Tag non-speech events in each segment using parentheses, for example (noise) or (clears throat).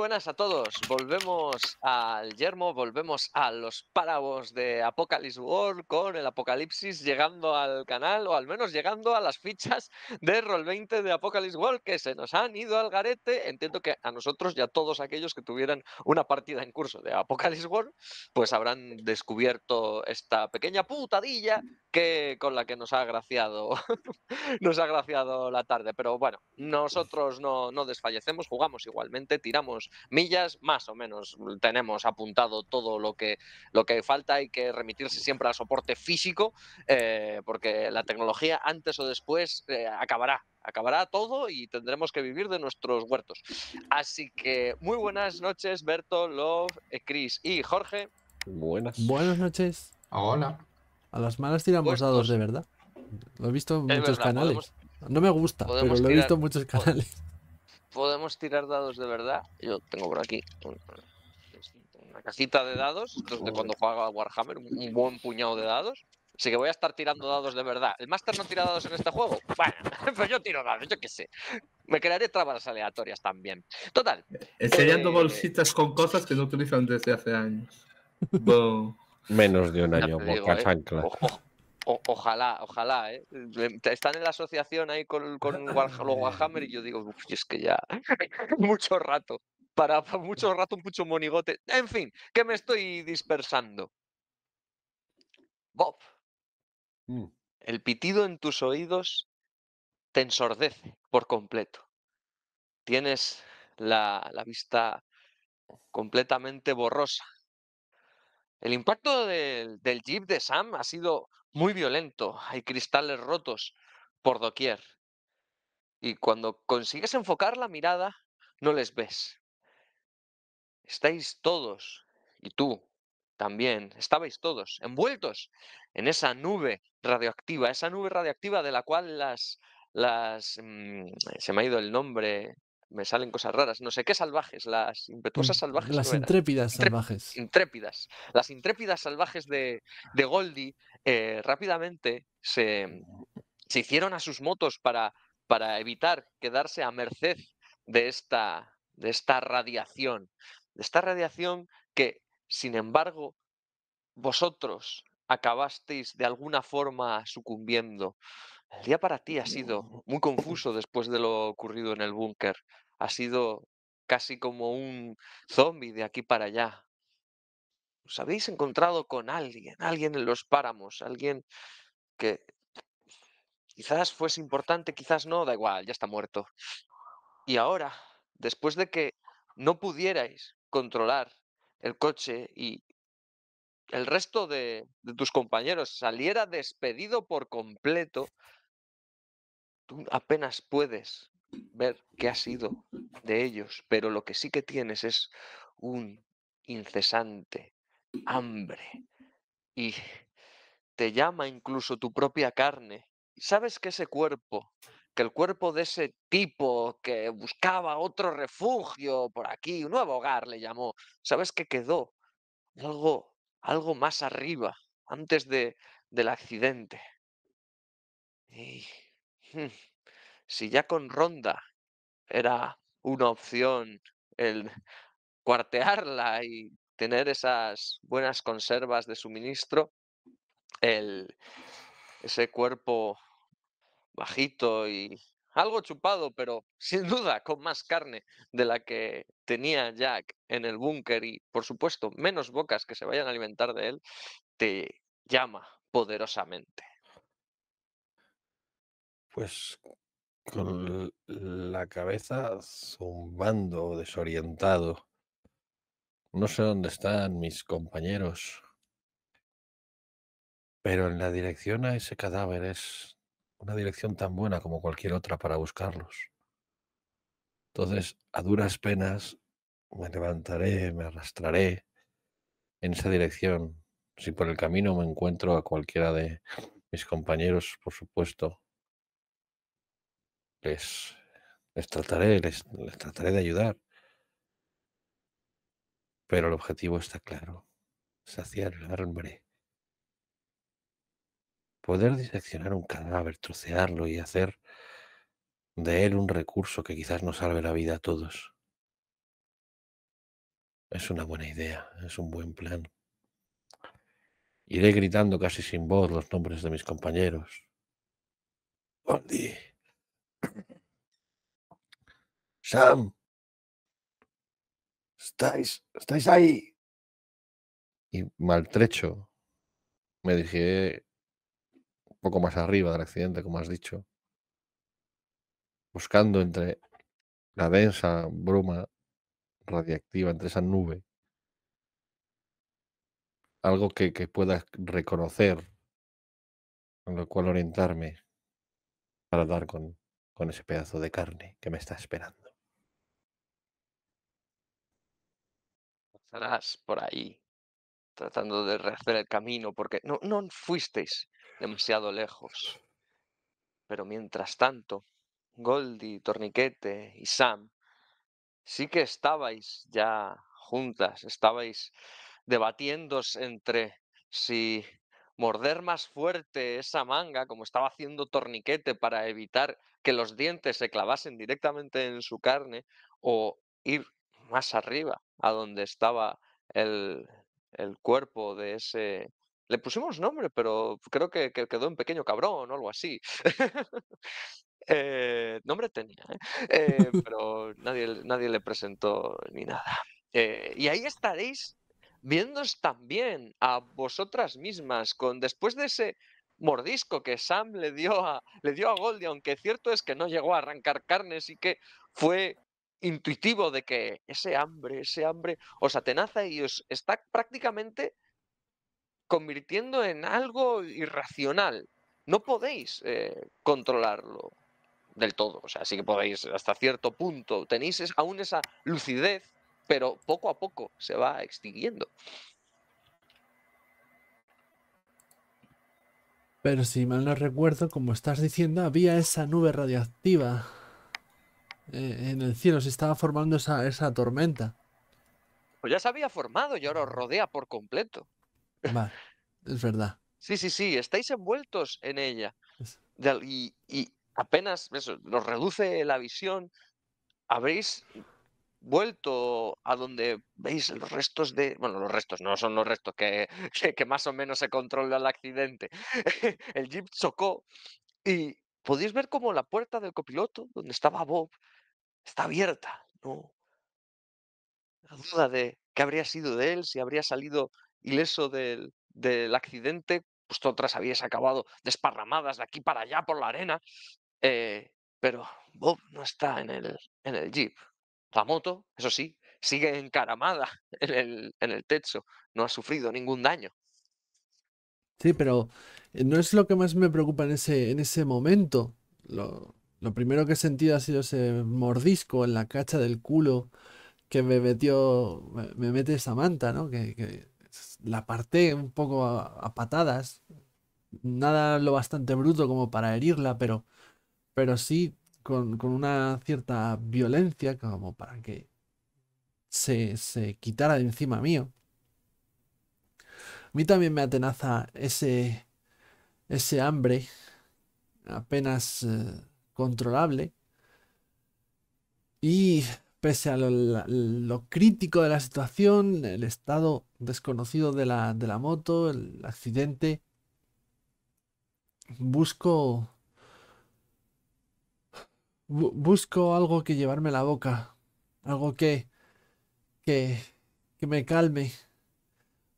buenas a todos. Volvemos al yermo, volvemos a los páramos de Apocalypse World con el apocalipsis llegando al canal o al menos llegando a las fichas de Roll 20 de Apocalypse World que se nos han ido al garete. Entiendo que a nosotros y a todos aquellos que tuvieran una partida en curso de Apocalypse World pues habrán descubierto esta pequeña putadilla que con la que nos ha agraciado (laughs) nos ha agraciado la tarde, pero bueno, nosotros no, no desfallecemos, jugamos igualmente, tiramos millas, más o menos mm, tenemos apuntado todo lo que, lo que falta. Hay que remitirse siempre al soporte físico, eh, porque la tecnología antes o después eh, acabará acabará todo y tendremos que vivir de nuestros huertos. Así que muy buenas noches, Berto, Love, eh, Chris y Jorge. Buenas. Buenas noches. Hola. A las malas tiramos dados, de verdad. Lo he visto en muchos canales. no me gusta, pero lo he visto en muchos canales podemos tirar dados de verdad. Yo tengo por aquí una casita de dados, donde cuando juega Warhammer, un buen puñado de dados. Así que voy a estar tirando dados de verdad. ¿El máster no tira dados en este juego? Bueno, (laughs) pues yo tiro dados, yo qué sé. Me crearé trabas aleatorias también. Total. Enseñando eh, bolsitas con cosas que no utilizan desde hace años. Menos de un año, ojalá, ojalá, ¿eh? Están en la asociación ahí con, con Warhammer y yo digo, es que ya, (laughs) mucho rato, para, mucho rato, mucho monigote. En fin, que me estoy dispersando. Bob, mm. el pitido en tus oídos te ensordece por completo. Tienes la, vista completamente borrosa. El impacto del jeep de Sam ha sido muy violento, hay cristales rotos por doquier. Y cuando consigues enfocar la mirada, no les ves. Estáis todos, y tú también, estabais todos envueltos en esa nube radioactiva, esa nube radioactiva de la cual las, las, mm, se me ha ido el nombre, me salen cosas raras. No sé qué salvajes, las impetuosas mm, salvajes. Las intrépidas salvajes. Intrépidas. Las intrépidas salvajes de, de Goldie eh, rápidamente se, mm, se, hicieron a sus motos para, para evitar quedarse a merced de esta, de esta radiación. De esta radiación que, sin embargo, vosotros acabasteis de alguna forma sucumbiendo. El día para ti ha sido muy (laughs) confuso después de lo ocurrido en el búnker. Ha sido casi como un zombie de aquí para allá. Os habéis encontrado con alguien, alguien en los páramos, alguien que quizás fuese importante, quizás no, da igual, ya está muerto. Y ahora, después de que no pudierais controlar el coche y el resto de, de, tus compañeros saliera despedido por completo, tú apenas puedes ver qué ha sido de ellos, pero lo que sí que tienes es un incesante hambre y te llama incluso tu propia carne. ¿Sabes que ese cuerpo, que el cuerpo de ese tipo que buscaba otro refugio por aquí, un nuevo hogar le llamó, sabes qué quedó algo, algo más arriba, antes de, del accidente? Hmm, si ya con Ronda era una opción el (laughs) cuartearla y tener esas buenas conservas de suministro, el, ese cuerpo bajito y algo chupado, pero (laughs) sin duda con más carne de la que tenía Jack en el búnker y por supuesto menos bocas que se vayan a alimentar de él, te llama poderosamente. Pues con la cabeza zumbando, desorientado. No sé dónde están mis compañeros. Pero en la dirección a ese cadáver es una dirección tan buena como cualquier otra para buscarlos. Entonces, a duras penas, me levantaré, me arrastraré en esa dirección. Si por el camino me encuentro a cualquiera de mis compañeros, por supuesto, les, trataré, les, trataré de ayudar. Pero el objetivo está claro, saciar el hambre. Poder diseccionar un cadáver, trocearlo y hacer de él un recurso que quizás nos salve la vida a todos. Es una buena idea, es un buen plan. Iré gritando casi sin voz los nombres de mis compañeros. Sam, estáis, estáis ahí. Y maltrecho, me dije un poco más arriba del accidente, como has dicho, buscando entre la densa bruma radiactiva, entre esa nube, algo que pueda reconocer, con lo cual orientarme para dar con, con ese pedazo de carne que me está esperando. Pasarás por ahí, tratando de rehacer el camino, porque no, no fuisteis demasiado lejos. Pero mientras tanto, Goldie, Torniquete y Sam sí que estabais ya juntas, estabais debatiendo entre si morder más fuerte esa manga, como estaba haciendo Torniquete para evitar que los dientes se clavasen directamente en su carne o ir más arriba, a donde estaba el, cuerpo de ese... Le pusimos nombre, pero creo que, quedó en pequeño cabrón o algo así. (laughs) Eh, nombre tenía, ¿eh? Eh, (laughs) pero nadie, nadie le presentó ni nada. y ahí estaréis viéndos también a vosotras mismas, con después de ese mordisco que Sam le dio a, le dio Goldie, aunque cierto es que no llegó a arrancar carnes y que fue intuitivo de que ese hambre, ese hambre os atenaza y os está prácticamente convirtiendo en algo irracional. No podéis eh, controlarlo del todo, o sea, sí que podéis hasta cierto punto, tenéis aún esa lucidez, pero poco a poco se va extinguiendo. Pero si mal no recuerdo, como estás diciendo, había esa nube radiactiva eh, en el cielo, se estaba formando esa, esa tormenta. Pues ya se había formado y ahora os rodea por completo. es verdad. Sí, sí, sí, estáis envueltos en ella. Y, y apenas eso, nos reduce la visión. Habréis vuelto a donde veis los restos de. Bueno, los restos, no son los restos, que, (laughs) que, más o menos se controla el accidente. (laughs) el jeep chocó y podéis ver como la puerta del copiloto, donde estaba Bob, está abierta. No. La duda de qué habría sido de él, si habría salido ileso del, del accidente, pues otras habíais acabado desparramadas de aquí para allá por la arena. Eh, pero Bob no está en el, en el jeep. La moto, eso sí, sigue encaramada (laughs) en el, techo, no ha sufrido ningún daño. Sí, pero eh, no es lo que más me preocupa en ese, en ese momento. Lo, lo primero que he sentido ha sido ese mordisco en la cacha del culo que me metió, me mete manta, ¿no? Que, la aparté un poco a, a, patadas. Nada lo bastante bruto como para herirla, pero, pero sí con, una cierta violencia, como para que se, se quitara de encima mío. A mí también me atenaza ese, ese hambre apenas eh, controlable. Y pese a lo, lo, crítico de la situación, el estado desconocido de la, de la moto, el accidente, busco busco algo que llevarme la boca, algo que, que, que me calme,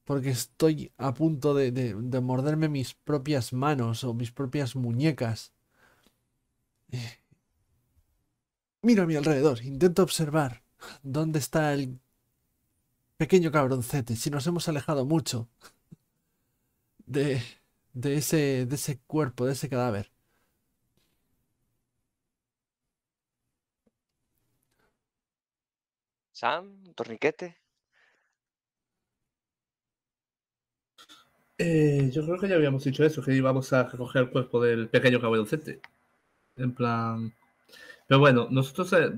porque estoy a punto de, de, de morderme mis propias manos o mis propias muñecas. Eh, miro a mi alrededor, intento observar dónde está el pequeño cabroncete, si nos hemos alejado mucho de, de, ese, de ese cuerpo, de ese cadáver. ¿Sam? ¿Torniquete? Eh, yo creo que ya habíamos dicho eso, que íbamos a recoger el cuerpo del pequeño caballoncete. En plan. Pero bueno, nosotros. Eh,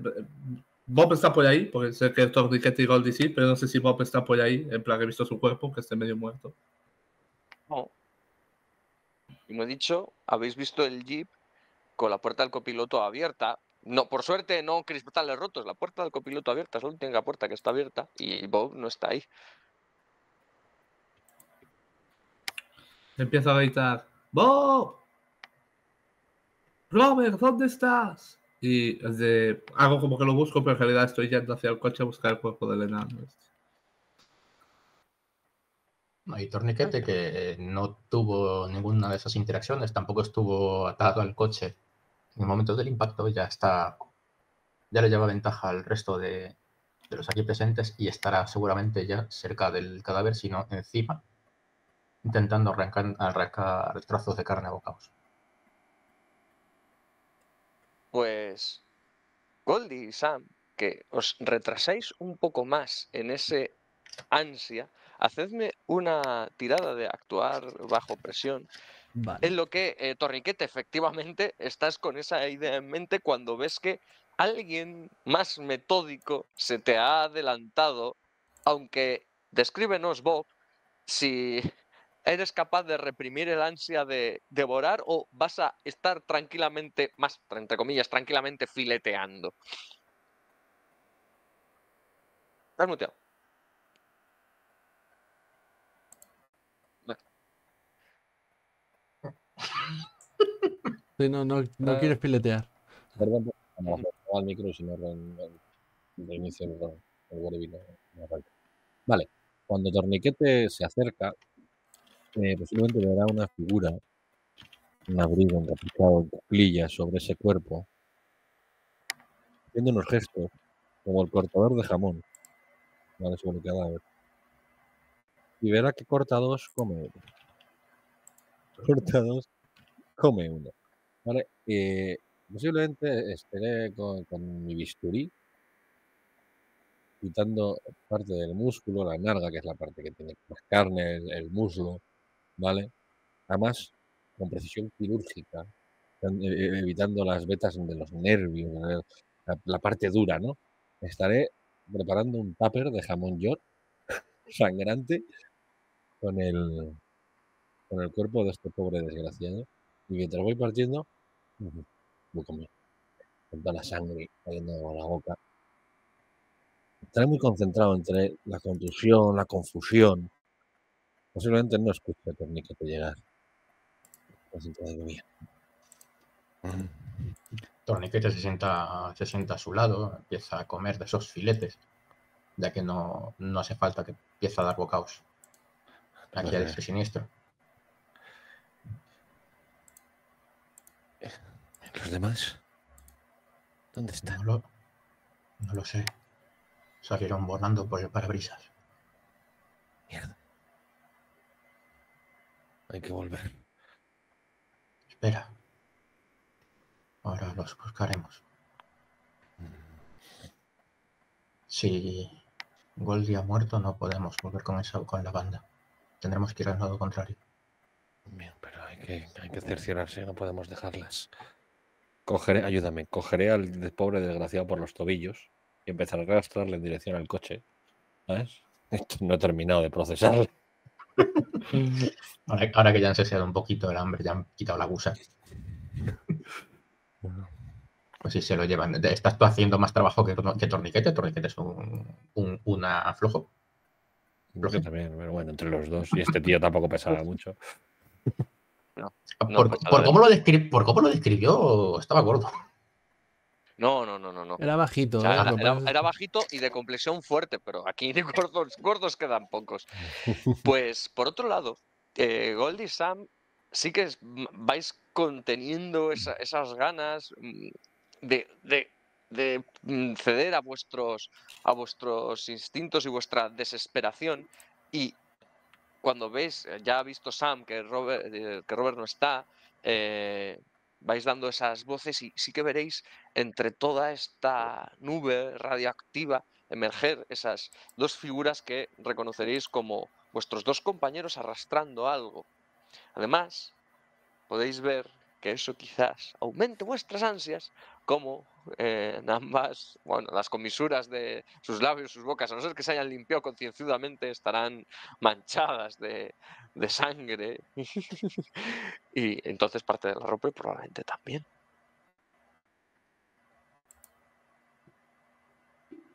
Bob está por ahí, porque sé que Torniquete y Goldie sí, pero no sé si Bob está por ahí, en plan he visto su cuerpo, que esté medio muerto. No. Y me he dicho, habéis visto el jeep con la puerta del copiloto abierta, no, por suerte no cristales rotos, la puerta del copiloto abierta, solo tiene la puerta que está abierta y Bob no está ahí. Empieza a gritar, ¡Bob! Robert, ¿dónde estás? Y de, hago como que lo busco, pero en realidad estoy yendo hacia el coche a buscar el cuerpo del enano. Hay este. Torniquete, que eh, no tuvo ninguna de esas interacciones, tampoco estuvo atado al coche en el momento del impacto ya está, ya le lleva ventaja al resto de, los aquí presentes y estará seguramente ya cerca del cadáver, sino encima, intentando arrancar, trozos de carne a bocados. Pues Goldie y Sam, que os retrasáis un poco más en ese ansia, hacedme una tirada de actuar bajo presión en Es lo que, eh, Torriquete, efectivamente, estás con esa idea en mente cuando ves que alguien más metódico se te ha adelantado, aunque descríbenos, Bob, si eres capaz de reprimir el ansia de devorar o vas a estar tranquilamente, más entre comillas, tranquilamente fileteando. Estás muteado. Sí, no, no, no ah. Perdón, (laughs) no, al micro, sino reinicio Vale, cuando Torniquete se acerca, eh, posiblemente verá una figura, un abrigo encapuchado en cuclillas sobre ese cuerpo, haciendo unos gestos como el cortador de jamón, ¿vale? Sobre el cadáver. Y verá que corta dos come. (laughs) Corta dos come uno. ¿vale? Eh, posiblemente estaré con, mi bisturí quitando parte del músculo, la narga, que es la parte que tiene más carne, el, muslo, ¿vale? Además, con precisión quirúrgica, e, e, evitando las vetas de los nervios, la, parte dura, ¿no? Estaré preparando un tupper de jamón york (laughs) sangrante con el, con el cuerpo de este pobre desgraciado y mientras voy partiendo, voy a Con toda la sangre saliendo la boca. Estaré muy concentrado entre la contusión, la confusión. Posiblemente no escuche a torniquete llegar. Lo bien. Torniquete se sienta, a su lado, empieza a comer de esos filetes, ya que no, hace falta que empiece a dar bocaos. Aquí hay este siniestro. ¿Los demás? ¿Dónde están? No lo, sé. Salieron volando por el parabrisas. Mierda. Hay que volver. Espera. Ahora los buscaremos. Si Goldie ha muerto, no podemos volver con, con la banda. Tendremos que ir al lado contrario. Bien, pero hay que, hay que cerciorarse, no podemos dejarlas Cogeré, ayúdame, cogeré al pobre desgraciado por los tobillos y empezaré a arrastrarle en dirección al coche. ¿Sabes? no he terminado de procesar (laughs) Ahora, que ya han cesado un poquito el hambre, ya han quitado la gusa. Pues si se lo llevan. ¿Estás tú haciendo más trabajo que, torniquete? Torniquete es un, un una también, bueno, entre los dos. Y este tío tampoco pesaba mucho. Ah, por, cómo lo por, cómo lo describió, estaba gordo. No, no, no, no. Era bajito. ¿eh? era, bajito y de complexión fuerte, pero aquí de gordos, gordos quedan pocos. (laughs) Pues, por otro lado, Gold eh, Goldie Sam sí que vais conteniendo esas ganas mm, de, de, mm, ceder a vuestros, a vuestros instintos y vuestra desesperación y cuando ves, eh, ya ha visto Sam que Robert, eh, no está, eh, vais dando esas voces y sí que veréis entre toda esta nube radioactiva emerger esas dos figuras que reconoceréis como vuestros dos compañeros arrastrando algo. Además, podéis ver que eso quizás aumente vuestras ansias cómo en eh, ambas, bueno, las comisuras de sus labios, sus bocas, a no ser que se hayan limpiado concienzudamente, estarán manchadas de, sangre. (laughs) y entonces parte de la ropa probablemente también.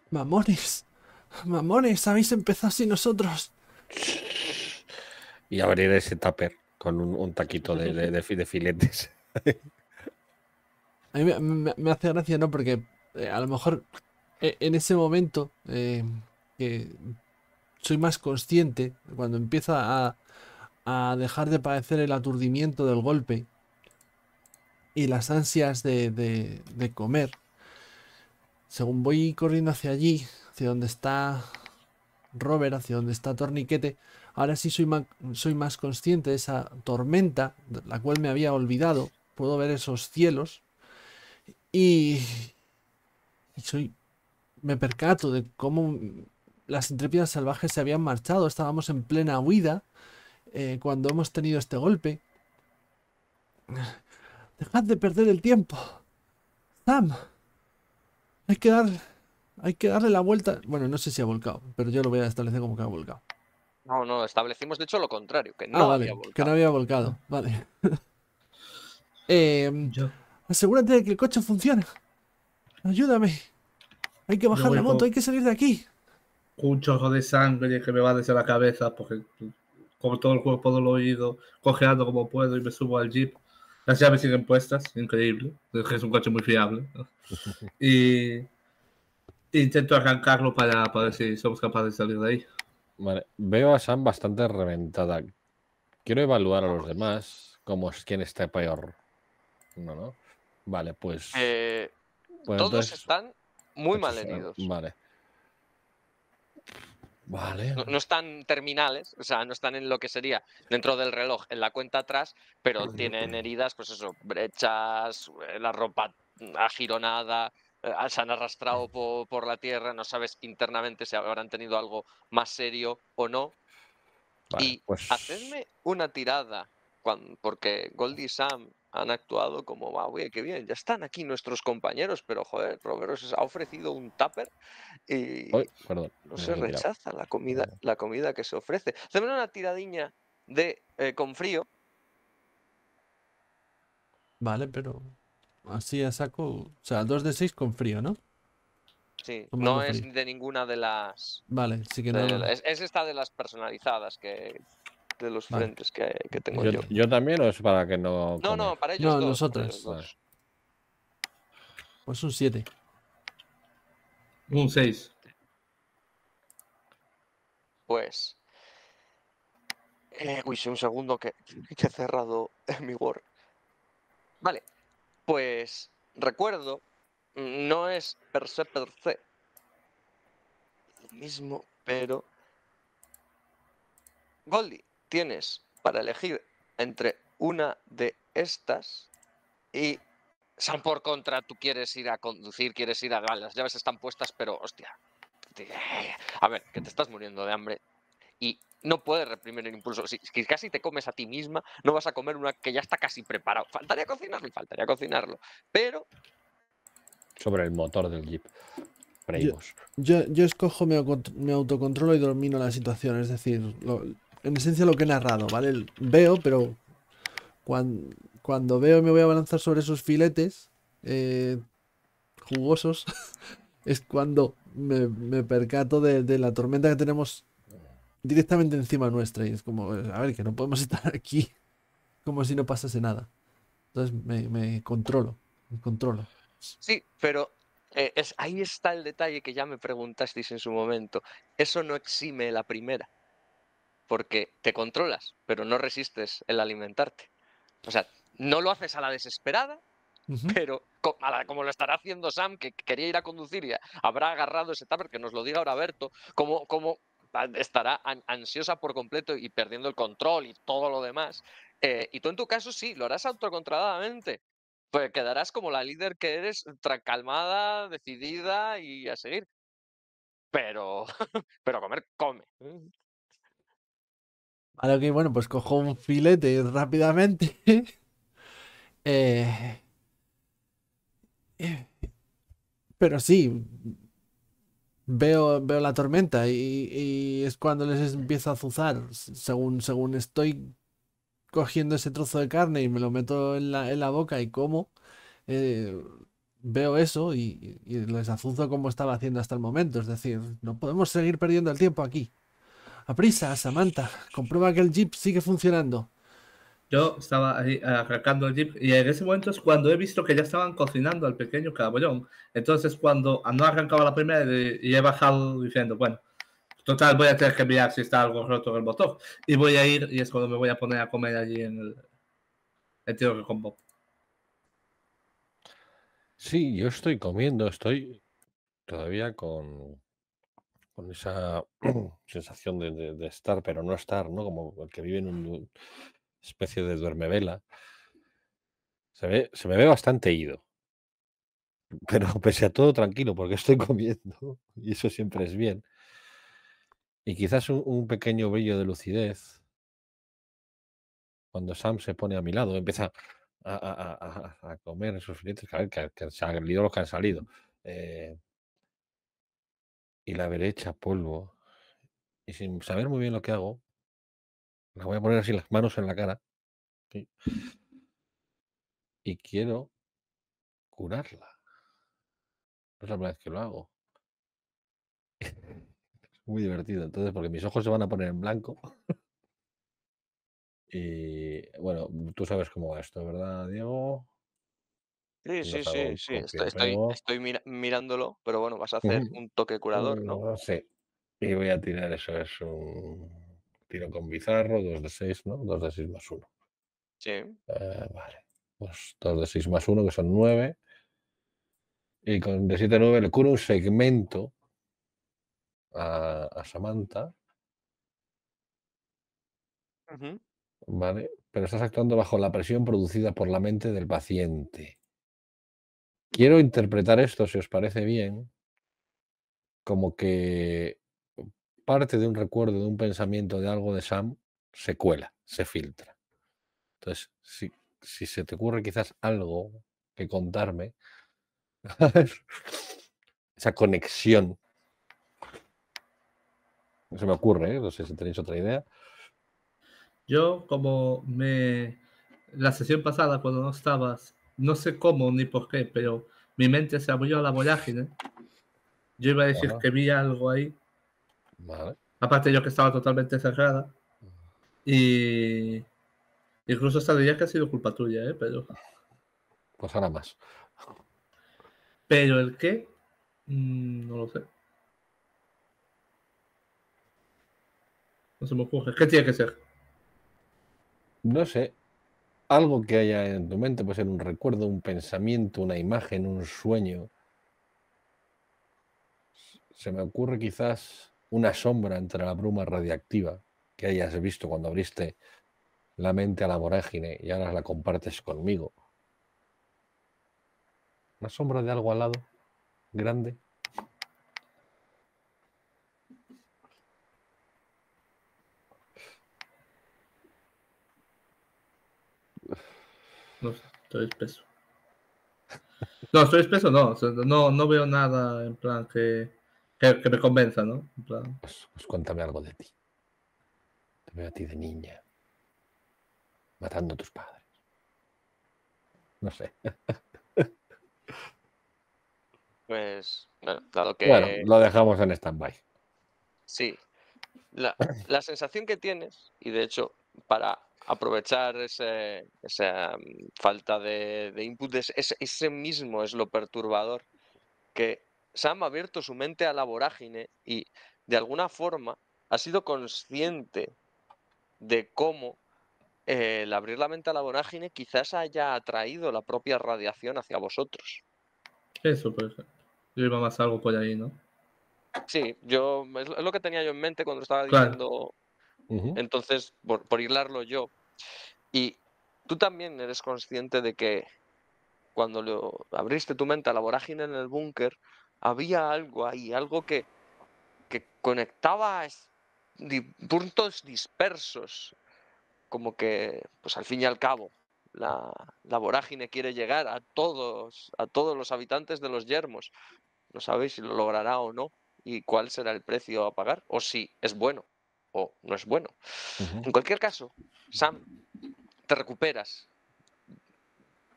Mamones, mamones, habéis empezado sin nosotros. Y abrir ese tupper con un, taquito de filetes. (laughs) a mí me, hace gracia, ¿no? Porque eh, a lo mejor e, en ese momento eh, que soy más consciente, cuando empieza a, dejar de padecer el aturdimiento del golpe y las ansias de, comer, según voy corriendo hacia allí, hacia donde está Robert, hacia donde está Torniquete, ahora sí soy más, soy más consciente de esa tormenta, la cual me había olvidado, puedo ver esos cielos y soy, me percato de cómo las intrépidas salvajes se habían marchado. Estábamos en plena huida eh, cuando hemos tenido este golpe. Dejad de perder el tiempo. Sam. Hay que dar. Hay que darle la vuelta. Bueno, no sé si ha volcado, pero yo lo voy a establecer como que ha volcado. No, no, establecimos de hecho lo contrario, que ah, no había volcado. Que no había volcado, vale. (laughs) yo eh, Asegúrate de que el coche funciona. Ayúdame. Hay que bajar la moto, hay que salir de aquí. Un chorro de sangre que me va desde la cabeza porque como todo el cuerpo oído, cojeando como puedo y me subo al jeep. Las llaves siguen puestas, increíble. Es un coche muy fiable. (laughs) y intento arrancarlo para, para ver si somos capaces de salir de ahí. Vale, veo a Sam bastante reventada. Quiero evaluar a los demás como es quien está peor. No, no. Vale, pues. Eh, pues todos están muy mal heridos. Vale. Vale. No, están terminales, o sea, no están en lo que sería dentro del reloj, en la cuenta atrás, pero pues tienen heridas, pues eso, brechas, eh, la ropa agironada, eh, ah, se han arrastrado (laughs) por, la tierra, no sabes internamente si habrán tenido algo más serio o no. y pues... hacedme una tirada, porque Goldie Sam han actuado como, va, ah, voy qué bien, ya están aquí nuestros compañeros, pero joder, Roberos ha ofrecido un tupper y no se rechaza la comida, la comida que se ofrece. Hacemos una tiradiña de eh, con frío. Vale, pero así a saco, o sea, dos de seis con frío, ¿no? Sí, no es de ninguna de las... Vale, sí que no. es esta de las personalizadas que de los frentes que, tengo yo, yo, también o es para que no.? No, no, para ellos. No, nosotros. Pues un 7. Un 6. Pues. Eh, uy, un segundo que, que he cerrado (laughs) mi Word. Vale. Pues recuerdo, no es per se per se. Lo mismo, pero. Goldie, tienes para elegir entre una de estas y San por contra, tú quieres ir a conducir, quieres ir a las llaves están puestas, pero hostia. A ver, que te estás muriendo de hambre y no puedes reprimir el impulso. Si, casi te comes a ti misma, no vas a comer una que ya está casi preparada. Faltaría cocinarlo, faltaría cocinarlo. Pero. Sobre el motor del jeep. Yo, yo, yo, escojo, mi autocontrolo y domino la situación. Es decir, lo, en esencia lo que he narrado, ¿vale? Veo, pero cuando, veo y me voy a balanzar sobre esos filetes eh, jugosos, (laughs) es cuando me, percato de, la tormenta que tenemos directamente encima nuestra. Y es como, a ver, que no podemos (laughs) estar aquí como si no pasase nada. Entonces me, controlo, me controlo. Sí, pero eh, es, ahí está el detalle que ya me preguntasteis en su momento. Eso no exime la primera porque te controlas, pero no resistes el alimentarte. O sea, no lo haces a la desesperada, pero como lo estará haciendo Sam, que quería ir a conducir y habrá agarrado ese tupper, que nos lo diga ahora Berto, como, como estará ansiosa por completo y perdiendo el control y todo lo demás. Eh, y tú en tu caso sí, lo harás autocontroladamente, pues quedarás como la líder que eres, calmada, decidida y a seguir. Pero, (laughs) pero comer come. ¿eh? A lo que, bueno, pues cojo un filete rápidamente. (laughs) Eh, pero sí, veo, veo la tormenta y, es cuando les empiezo a azuzar. Según, según estoy cogiendo ese trozo de carne y me lo meto en la, boca y como, eh, veo eso y les azuzo como estaba haciendo hasta el momento. Es decir, no podemos seguir perdiendo el tiempo aquí. Aprisa, Samantha. Comprueba que el jeep sigue funcionando. Yo estaba ahí eh, arrancando el jeep y en ese momento es cuando he visto que ya estaban cocinando al pequeño caballón. Entonces, cuando ah, no arrancaba la primera y he bajado diciendo, bueno, total, voy a tener que mirar si está algo roto en el botón Y voy a ir y es cuando me voy a poner a comer allí en el, el tiro que combo. Sí, yo estoy comiendo, estoy todavía con con esa (clears throat) sensación de, estar, pero no estar, ¿no? Como el que vive en una especie de duermevela. Se, se me ve bastante ido. (laughs) Pero pese a todo, tranquilo, porque estoy comiendo (laughs) y eso siempre es bien. Y quizás un, pequeño brillo de lucidez cuando Sam se pone a mi lado, empieza a, a, a, a comer esos filetes que, que, que, han salido los que han salido. Eh, y la derecha polvo y sin saber muy bien lo que hago, la voy a poner así las manos en la cara y quiero curarla. es la primera vez que lo hago. es (laughs) muy divertido, entonces, porque mis ojos se van a poner en blanco. (laughs) y bueno, tú sabes cómo va esto, ¿verdad, Diego? Sí, sí, sí, sí, Estoy, estoy, estoy mirándolo, pero bueno, vas a hacer un toque curador, ¿no? Sí. Y voy a tirar eso, es un tiro con bizarro, 2 de 6, ¿no? 2 de 6 más 1. Sí. Eh, vale. Pues 2 de 6 más 1, que son 9. Y con de 7 a 9 le curo un segmento a, a Samantha. Vale. Pero estás actuando bajo la presión producida por la mente del paciente. Quiero interpretar esto, si os parece bien, como que parte de un recuerdo, de un pensamiento, de algo de Sam, se cuela, se filtra. Entonces, si, se te ocurre quizás algo que contarme, (laughs) esa conexión, se me ocurre, ¿eh? no sé si tenéis otra idea. Yo, como me la sesión pasada, cuando no estabas, no sé cómo ni por qué, pero mi mente se abrió a la vorágine. Yo iba a decir que vi algo ahí. Aparte yo que estaba totalmente cerrada. Y incluso hasta que ha sido culpa tuya, ¿eh? Pero... Pues nada más. Pero el qué, mm, no lo sé. No se me ocurre. ¿Qué tiene que ser? No sé algo que haya en tu mente, puede ser un recuerdo, un pensamiento, una imagen, un sueño. Se me ocurre quizás una sombra entre la bruma radiactiva que hayas visto cuando abriste la mente a la vorágine y ahora la compartes conmigo. Una sombra de algo al lado, grande, No sé, estoy espeso. No, estoy espeso, no. No, veo nada en plan que, que, me convenza, ¿no? Pues, pues, cuéntame algo de ti. Te veo a ti de niña. Matando a tus padres. No sé. Pues, bueno, dado que. Bueno, lo dejamos en stand-by. Sí. la sensación que tienes, y de hecho, para aprovechar esa mm, falta de, de input. Es, ese mismo es lo perturbador, que Sam ha abierto su mente a la vorágine y de alguna forma ha sido consciente de cómo eh, el abrir la mente a la vorágine quizás haya atraído la propia radiación hacia vosotros. Eso pues Yo iba más algo por ahí, ¿no? Sí, yo es lo que tenía yo en mente cuando estaba diciendo entonces, por, por hilarlo yo. Y tú también eres consciente de que cuando lo, abriste tu mente a la vorágine en el búnker, había algo ahí, algo que, que conectaba puntos dispersos, como que, pues al fin y al cabo, la, la, vorágine quiere llegar a todos, a todos los habitantes de los yermos. No sabéis si lo logrará o no y cuál será el precio a pagar, o si es bueno o no es bueno. En cualquier caso, Sam, te recuperas.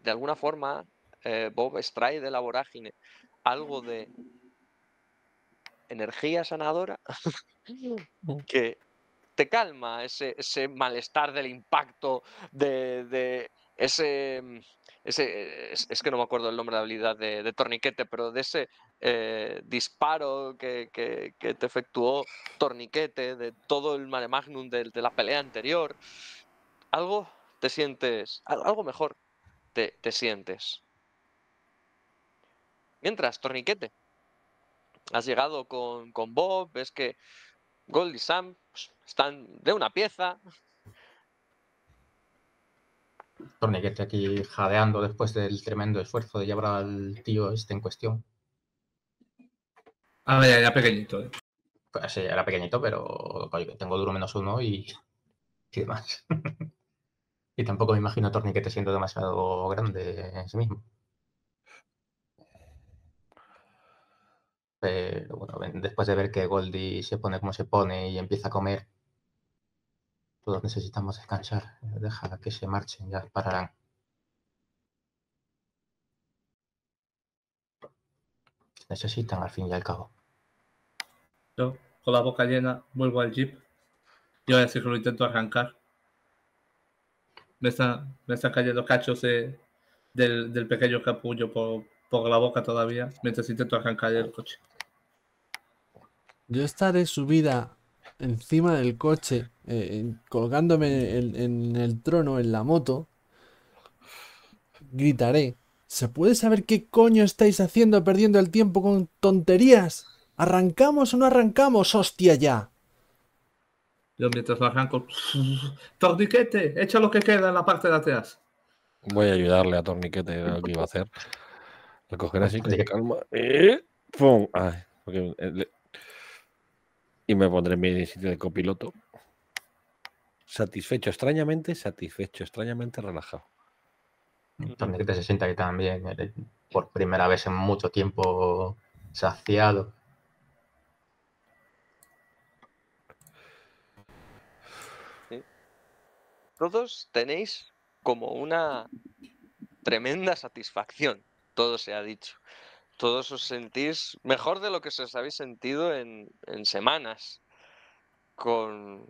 De alguna forma, eh, Bob extrae de la vorágine algo de energía sanadora que te calma ese, malestar del impacto de ese, mm, ese es, que no me acuerdo el nombre de habilidad de, Torniquete, pero de ese eh, disparo que, que, te efectuó Torniquete, de todo el mare magnum de, la pelea anterior, algo te sientes, algo mejor te, sientes. Mientras, Torniquete, has llegado con, con Bob, ves que Gold y Sam pues, están de una pieza, Torniquete aquí jadeando después del tremendo esfuerzo de llevar al tío este en cuestión. Ah, era pequeñito, eh. pues sí, era pequeñito, pero tengo duro menos uno y, demás. (laughs) y tampoco me imagino Torniquete siendo demasiado grande en sí mismo. Pero bueno, después de ver que Goldie se pone como se pone y empieza a comer todos necesitamos descansar. Eh, deja que se marchen, ya pararán. Necesitan al fin y al cabo. Yo, con la boca llena, vuelvo al jeep. Yo voy a decir que lo intento arrancar. Me están, me cayendo cachos del, pequeño capullo por, por la boca todavía, mientras intento arrancar el coche. Yo estaré subida encima del coche, eh, colgándome en, el trono, en la moto, gritaré, ¿se puede saber qué coño estáis haciendo perdiendo el tiempo con tonterías? ¿Arrancamos o no arrancamos? ¡Hostia ya! Yo mientras lo arranco. Torniquete, echa lo que queda en la parte de atrás. Voy a ayudarle a Torniquete, lo que iba a hacer. Lo cogeré así con calma. ¡Pum! Ay, eh, me pondré en mi sitio de copiloto. Satisfecho, extrañamente satisfecho, extrañamente relajado. Donde te se sienta que también eh, por primera vez en mucho tiempo saciado. Todos tenéis como una tremenda satisfacción, todo se ha dicho todos os sentís mejor de lo que os habéis sentido en, semanas, con,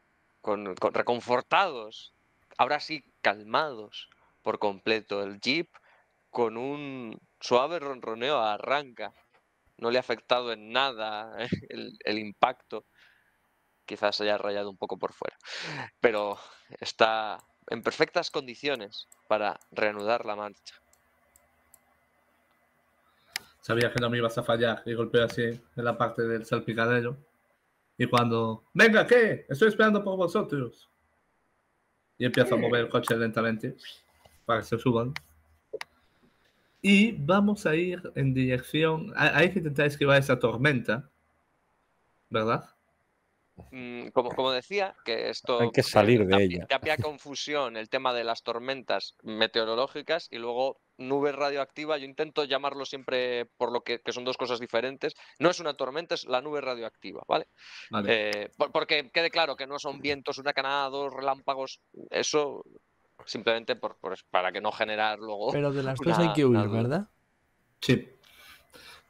reconfortados, ahora sí calmados por completo. El jeep con un suave ronroneo arranca. No le ha afectado en nada eh, (laughs) el impacto. Quizás haya rayado un poco por fuera. Pero está en perfectas condiciones para reanudar la marcha. Sabía que no me ibas a fallar y golpeé así en la parte del salpicadero. Y cuando, venga, ¿qué? Estoy esperando por vosotros. Y empiezo a eh. mover el coche lentamente para que se suban. Y vamos a ir en dirección. Hay que intentar esquivar esa tormenta, ¿verdad? Mm, como, decía, que esto. Hay que salir de ella. (laughs) confusión el tema de las tormentas meteorológicas y luego nube radioactiva. Yo intento llamarlo siempre por lo que, son dos cosas diferentes. No es una tormenta, es la nube radioactiva, ¿vale? Eh, porque quede claro que no son vientos una dos relámpagos, eso simplemente para que no generar luego. Pero de las cosas (laughs) hay que huir, ¿verdad? Sí.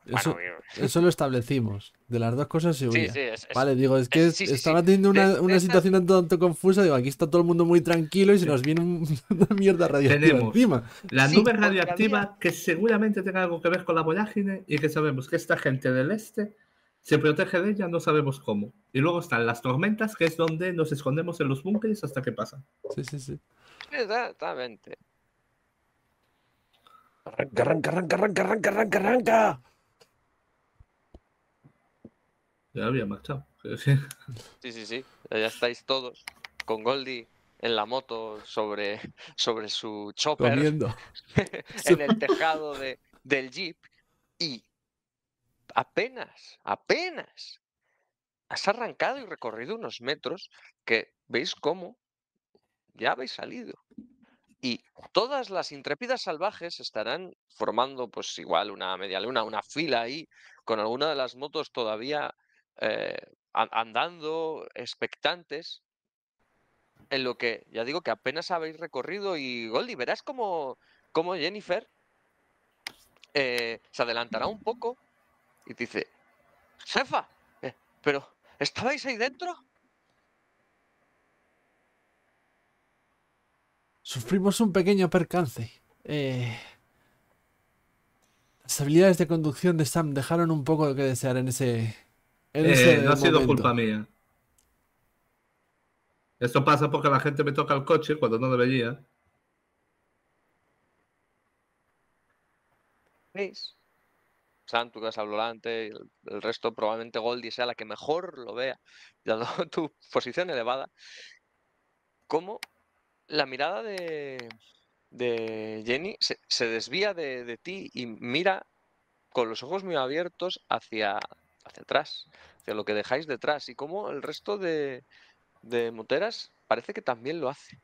Eso, lo establecimos. De las dos cosas se vale, digo, es que estaba teniendo una, situación tanto confusa. Digo, aquí está todo el mundo muy tranquilo y se nos viene (laughs) una mierda radioactiva Tenemos encima. La nube radioactiva que seguramente tenga algo que ver con la vorágine y que sabemos que esta gente del este se protege de ella, no sabemos cómo. Y luego están las tormentas, que es donde nos escondemos en los búnkeres hasta que pasa Sí, sí, sí. Exactamente. Arranca, arranca, arranca, arranca, arranca, arranca, arranca. Ya había marchado. Sí, sí, sí. Ya estáis todos con Goldie en la moto sobre, sobre su chopper. (laughs) en el tejado de, del jeep. Y apenas, apenas has arrancado y recorrido unos metros que veis cómo ya habéis salido. Y todas las intrépidas salvajes estarán formando, pues igual, una media luna, una fila ahí, con alguna de las motos todavía eh, andando, expectantes, en lo que ya digo que apenas habéis recorrido y Goldie, verás como, como Jennifer eh, se adelantará un poco y te dice, jefa, eh, pero ¿estabais ahí dentro? Sufrimos un pequeño percance. las habilidades de conducción de Sam dejaron un poco de que desear en ese eh, no ha sido culpa mía. Esto pasa porque la gente me toca el coche cuando no veía. ¿Veis? Santu que has hablado antes, el resto probablemente Goldie sea la que mejor lo vea, (laughs) Dado tu posición elevada, como la mirada de, Jenny se, desvía de, ti y mira con los ojos muy abiertos hacia, hacia atrás, hacia lo que dejáis detrás. Y como el resto de, de moteras parece que también lo hace.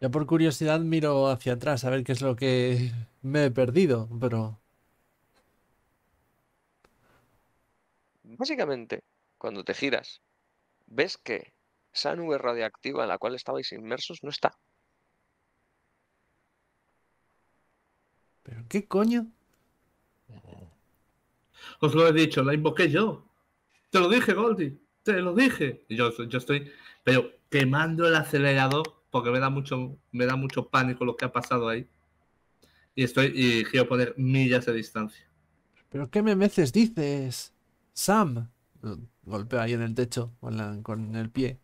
Yo por curiosidad miro hacia atrás a ver qué es lo que me he perdido, pero... Básicamente, cuando te giras, ves que esa nube radioactiva en la cual estabais inmersos no está. ¿Pero qué coño? Os lo he dicho, la invoqué yo. Te lo dije, Goldie. Te lo dije. yo, estoy, pero quemando el acelerador porque me da mucho, me da mucho pánico lo que ha pasado ahí. Y estoy y quiero poner millas de distancia. ¿Pero qué me meces dices, Sam? Golpea ahí en el techo con, el pie.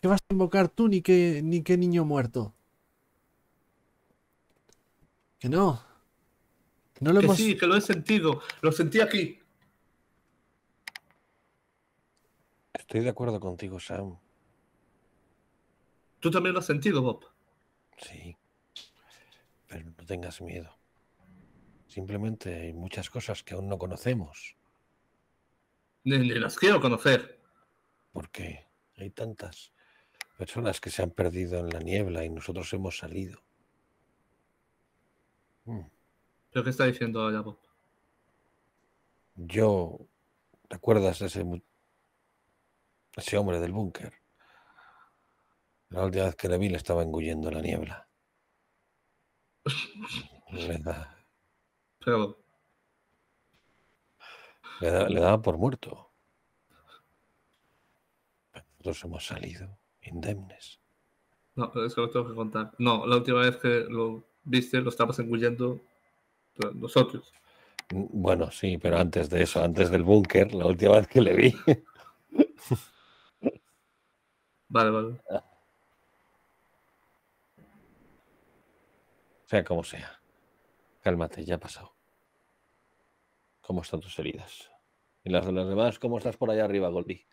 ¿Qué vas a invocar tú ni qué, ni qué niño muerto? Que no, no lo que sí, que lo he sentido. Lo sentí aquí. Estoy de acuerdo contigo, Sam. ¿Tú también lo has sentido, Bob? Sí. Pero no tengas miedo. Simplemente hay muchas cosas que aún no conocemos. Ni, las quiero conocer. ¿Por qué? Hay tantas personas que se han perdido en la niebla y nosotros hemos salido. Hmm. ¿Pero qué está diciendo allá, voz? Yo. ¿Te acuerdas de ese, ese hombre del búnker? La última vez que le vi le estaba engullendo la niebla. le, Pero... le, daba por muerto. Nosotros hemos salido indemnes. No, es que lo tengo que contar. No, la última vez que lo viste, lo estabas engullendo nosotros. Mm, bueno, sí, pero antes de eso, antes del búnker, la última vez que le vi. (laughs) vale, vale. Sea como sea. Cálmate, ya ha pasado. ¿Cómo están tus heridas? ¿Y las de los demás? ¿Cómo estás por allá arriba, Goldie?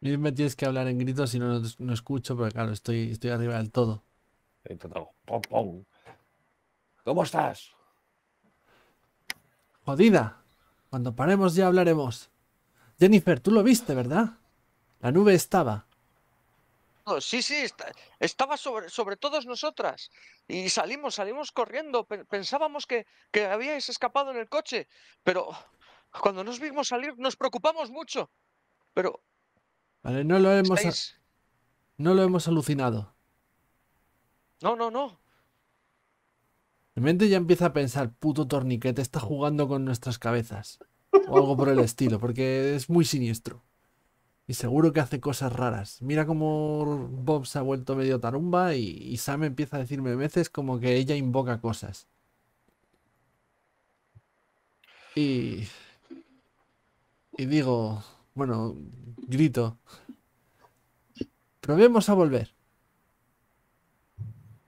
Me tienes que hablar en gritos si no, no, escucho, pero claro, estoy, estoy arriba del todo. cómo estás? Jodida. Cuando paremos ya hablaremos. Jennifer, tú lo viste, ¿verdad? La nube estaba. Oh, sí, sí, estaba sobre, sobre todos nosotras. Y salimos, salimos corriendo. Pensábamos que, habíais escapado en el coche. Pero cuando nos vimos salir nos preocupamos mucho. Pero... Vale, no lo hemos... No lo hemos alucinado. No, no, no. De mente ya empieza a pensar, puto torniquete, está jugando con nuestras cabezas. O algo por el estilo, porque es muy siniestro. Y seguro que hace cosas raras. Mira cómo Bob se ha vuelto medio tarumba y, Sam empieza a decirme veces como que ella invoca cosas. Y... Y digo, bueno, grito. Probemos a volver.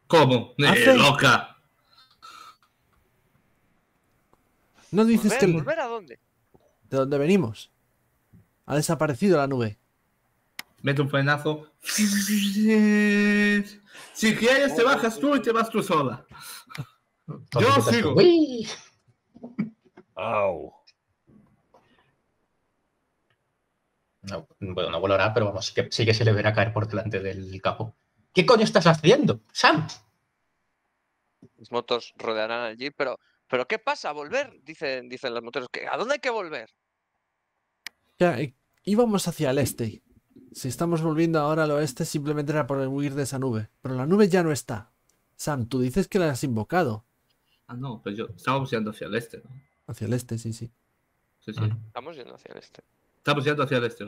¿Cómo? Eh, loca. ¿No dices ¿Volver, ¿Volver a dónde? ¿De dónde venimos? Ha desaparecido la nube. Mete un frenazo. Si quieres, te bajas tú y te vas tú sola. Yo sigo. Au. No, bueno, no volará, pero vamos, sí que se le verá caer por delante del capo. ¿Qué coño estás haciendo, Sam? Mis motos rodearán allí, pero ¿Pero qué pasa? ¿Volver? Dicen, dicen los motores. ¿A dónde hay que volver? Ya, eh, íbamos hacia el este. Si estamos volviendo ahora al oeste, simplemente era por huir de esa nube. Pero la nube ya no está. Sam, tú dices que la has invocado. Ah, no, pues yo estábamos yendo hacia el este, ¿no? Hacia el este, sí, sí. Sí, sí. Estamos yendo hacia el este. Estamos yendo hacia el este,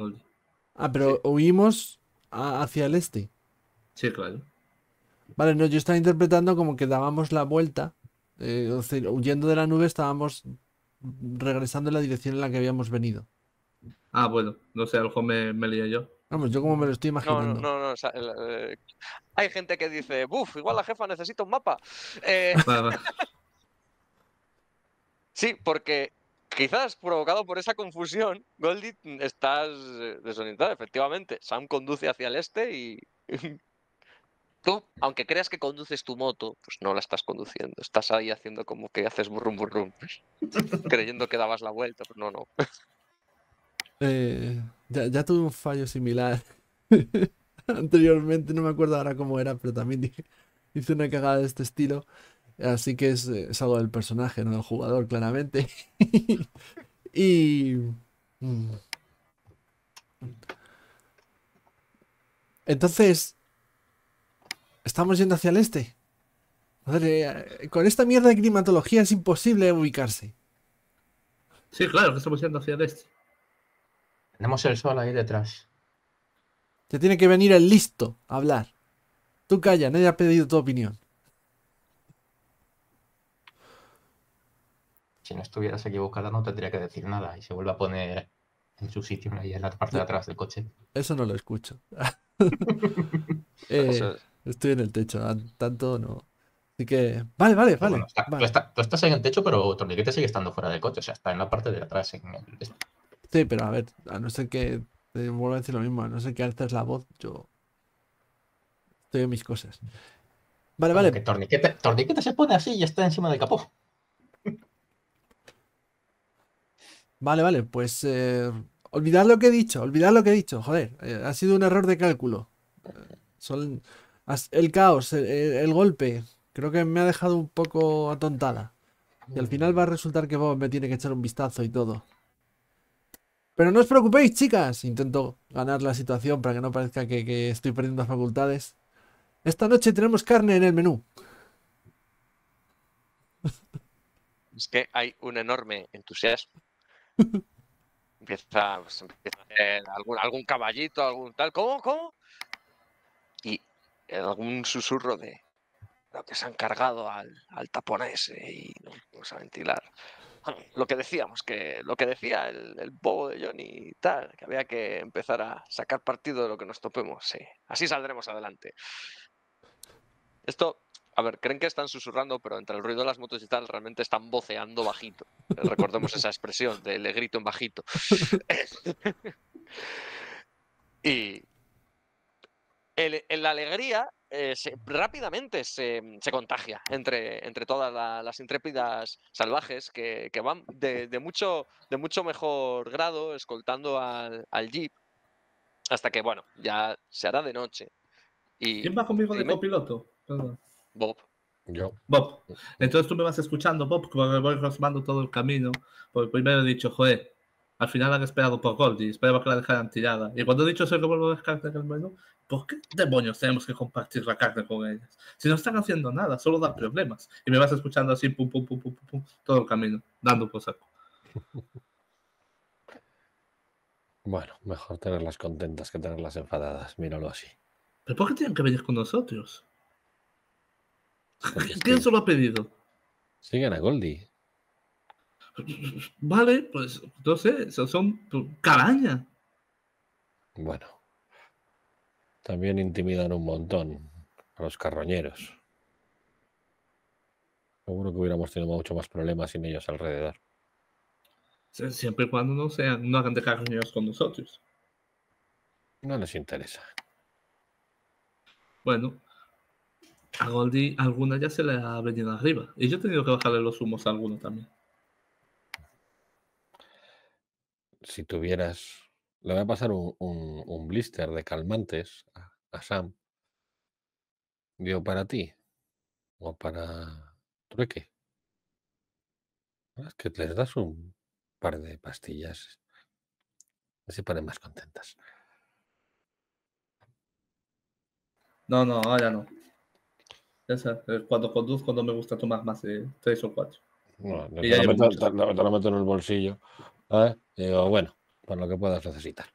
Ah, pero huimos hacia el este. Sí, claro. Vale, no, yo estaba interpretando como que dábamos la vuelta eh, huyendo de la nube estábamos regresando en la dirección en la que habíamos venido. Ah, bueno, no sé, algo me, me lié yo. Vamos, yo como me lo estoy imaginando. No, no, no. Eh, hay gente que dice, buf, igual la jefa necesita un mapa. Eh, (laughs) sí, porque quizás provocado por esa confusión, Goldit, estás desorientado, efectivamente. Sam conduce hacia el este y tú, aunque creas que conduces tu moto, pues no la estás conduciendo. Estás ahí haciendo como que haces burrum burrum, creyendo que dabas la vuelta, pero no, no. Eh, ya, tuve un fallo similar (laughs) anteriormente, no me acuerdo ahora cómo era, pero también hice una cagada de este estilo. Así que es, eh, es algo del personaje, no del jugador, claramente. (laughs) y... Mm. Entonces, Estamos yendo hacia el este. Madre, con esta mierda de climatología es imposible ubicarse. Sí, claro, estamos yendo hacia el este. Tenemos el sol ahí detrás. Te tiene que venir el listo a hablar. Tú calla, nadie ha pedido tu opinión. Si no estuvieras equivocada no tendría que decir nada y se vuelve a poner en su sitio ahí en la parte de atrás del coche. Eso no lo escucho. (laughs) (laughs) eh, Estoy en el techo, tanto no. Así que, vale, vale, vale. Tú, estás en el techo, pero Torniquete sigue estando fuera del coche, o sea, está en la parte de atrás. Este. Sí, pero a ver, a no ser que, vuelvo a decir lo mismo, a no ser que es la voz, yo estoy en mis cosas. Vale, vale. Que torniquete, torniquete se pone así y está encima del capó. (laughs) Vale, vale, pues eh, olvidad lo que he dicho, olvidad lo que he dicho, joder, eh, ha sido un error de cálculo. Eh, son el caos, el, golpe, creo que me ha dejado un poco atontada. Y al final va a resultar que Bob me tiene que echar un vistazo y todo. Pero no os preocupéis, chicas. Intento ganar la situación para que no parezca que, estoy perdiendo facultades. Esta noche tenemos carne en el menú. Es que hay un enorme entusiasmo. (laughs) Pues, empieza, a algún, algún caballito, algún tal. ¿Cómo? ¿Cómo? algún susurro de lo que se han cargado al, al tapón ese eh, y vamos a ventilar. lo que decíamos, que lo que decía el, bobo de Johnny y tal, que había que empezar a sacar partido de lo que nos topemos, sí. Así saldremos adelante. Esto, a ver, creen que están susurrando, pero entre el ruido de las motos y tal, realmente están voceando bajito. Recordemos esa expresión de le grito en bajito. (laughs) y, el, la alegría eh, rápidamente mm, se, contagia entre, entre todas las intrépidas salvajes que, van de, mucho, de mucho mejor grado escoltando al, jeep hasta que, bueno, ya se hará de noche. ¿Quién va conmigo de copiloto? Bob. Yo. Bob. Entonces tú me vas escuchando, Bob, cuando me voy rozando todo el camino. Porque primero he dicho, joder, al final han esperado por Goldie, esperaba que la dejaran tirada. Y cuando he dicho eso que vuelvo a descartar en el menú, ¿por qué demonios tenemos que compartir la carne con ellas? Si no están haciendo nada, solo dan problemas. Y me vas escuchando así, pum, pum, pum, pum, pum, todo el camino, dando por saco. (laughs) Bueno, mejor tenerlas contentas que tenerlas enfadadas, míralo así. ¿Pero por qué tienen que venir con nosotros? ¿Quién se lo ha pedido? Siguen a Goldie. Vale, pues no sé son pues, caraña Bueno, también intimidan un montón a los carroñeros. Seguro que hubiéramos tenido mucho más problemas sin ellos alrededor. Siempre y cuando no sean, no hagan de carroñeros con nosotros. No les interesa. Bueno, a Goldie alguna ya se le ha venido arriba. Y yo he tenido que bajarle los humos a alguno también. si tuvieras. Le voy a pasar un, blister de calmantes a, Sam. Digo, para ti. O para Trueque. Ah, es que les das un par de pastillas. Así ponen más contentas. No, no, ahora no. Ya sabes, cuando conduzco no me gusta tomar más de tres o cuatro. No, te, lo meto, en el bolsillo. ¿Eh? Digo, bueno, por lo que puedas necesitar.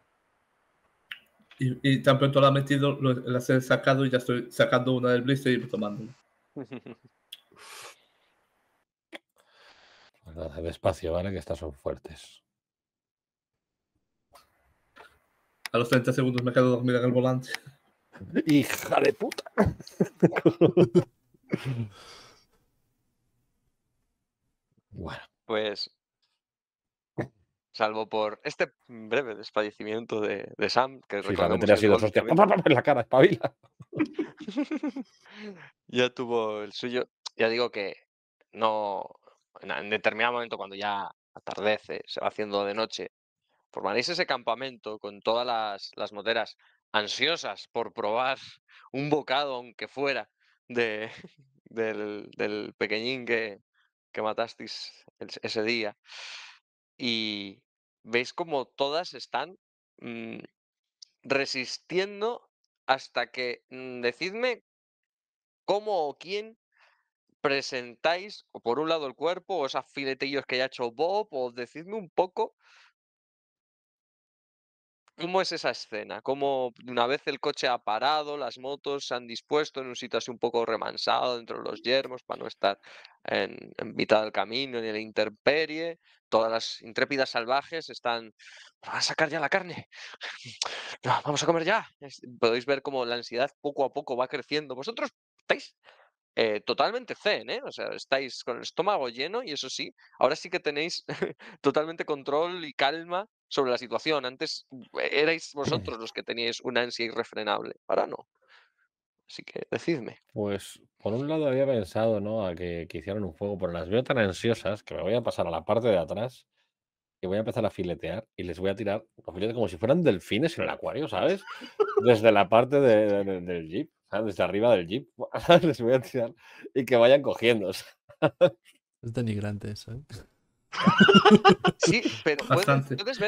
Y, tan pronto la ha metido, lo, la he sacado y ya estoy sacando una del blister y tomando. (laughs) Pues despacio, ¿vale? Que estas son fuertes. A los 30 segundos me quedo dormido en el volante. (laughs) ¡Hija de puta! (laughs) bueno. Pues salvo por este breve desfallecimiento de, Sam, que sí, realmente ha sido hostia, en la cara, espabila. (laughs) ya tuvo el suyo. Ya digo que no, en determinado momento cuando ya atardece, se va haciendo de noche, formaréis ese campamento con todas las, las moteras ansiosas por probar (laughs) un bocado, aunque fuera, de, (laughs) del, pequeñín que, que matasteis ese día y veis como todas están mm, resistiendo hasta que mm, decidme cómo o quién presentáis, o por un lado el cuerpo, o esas filetillos que haya hecho Bob, o decidme un poco ¿Cómo es esa escena? ¿Cómo una vez el coche ha parado, las motos se han dispuesto en un sitio así un poco remansado, dentro de los yermos, para no estar en, mitad del camino, ni en el interperie? Todas las intrépidas salvajes están. a sacar ya la carne? (laughs) vamos a comer ya. Podéis ver cómo la ansiedad poco a poco va creciendo. Vosotros estáis eh, totalmente zen, ¿eh? O sea, estáis con el estómago lleno y eso sí, ahora sí que tenéis (laughs) totalmente control y calma sobre la situación. Antes eh, erais vosotros los (clears throat) que teníais una ansia irrefrenable, ahora no. Así que decidme. Pues por un lado había pensado, ¿no? A que, que hicieran un fuego pero las veo tan ansiosas que me voy a pasar a la parte de atrás y voy a empezar a filetear y les voy a tirar como si fueran delfines en el acuario, ¿sabes? Desde la parte del jeep, desde arriba del jeep, (laughs) les voy a tirar y que vayan cogiendo. (laughs) Es denigrante eso. ¿eh? (laughs) Sí, pero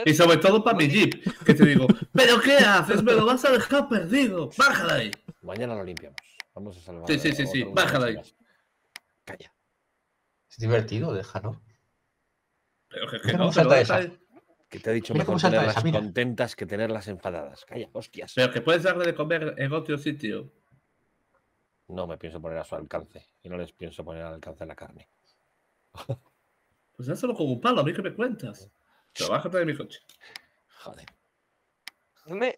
Y sobre todo para mi Jeep, que te digo, ¿pero qué haces? Me lo vas a dejar perdido. Bájala ahí. Mañana lo limpiamos. Vamos a salvar. Sí, sí, sí, sí. Bájala ahí. Calla. Es divertido, déjalo. Pero que, no, Que te ha dicho mejor tenerlas contentas que tenerlas enfadadas. Calla, hostias. Pero que puedes darle de comer en otro sitio. No me pienso poner a su alcance. Y no les pienso poner al alcance la carne. Pues hazlo como un palo, a mí que me cuentas. Trabájate de mi coche. Joder.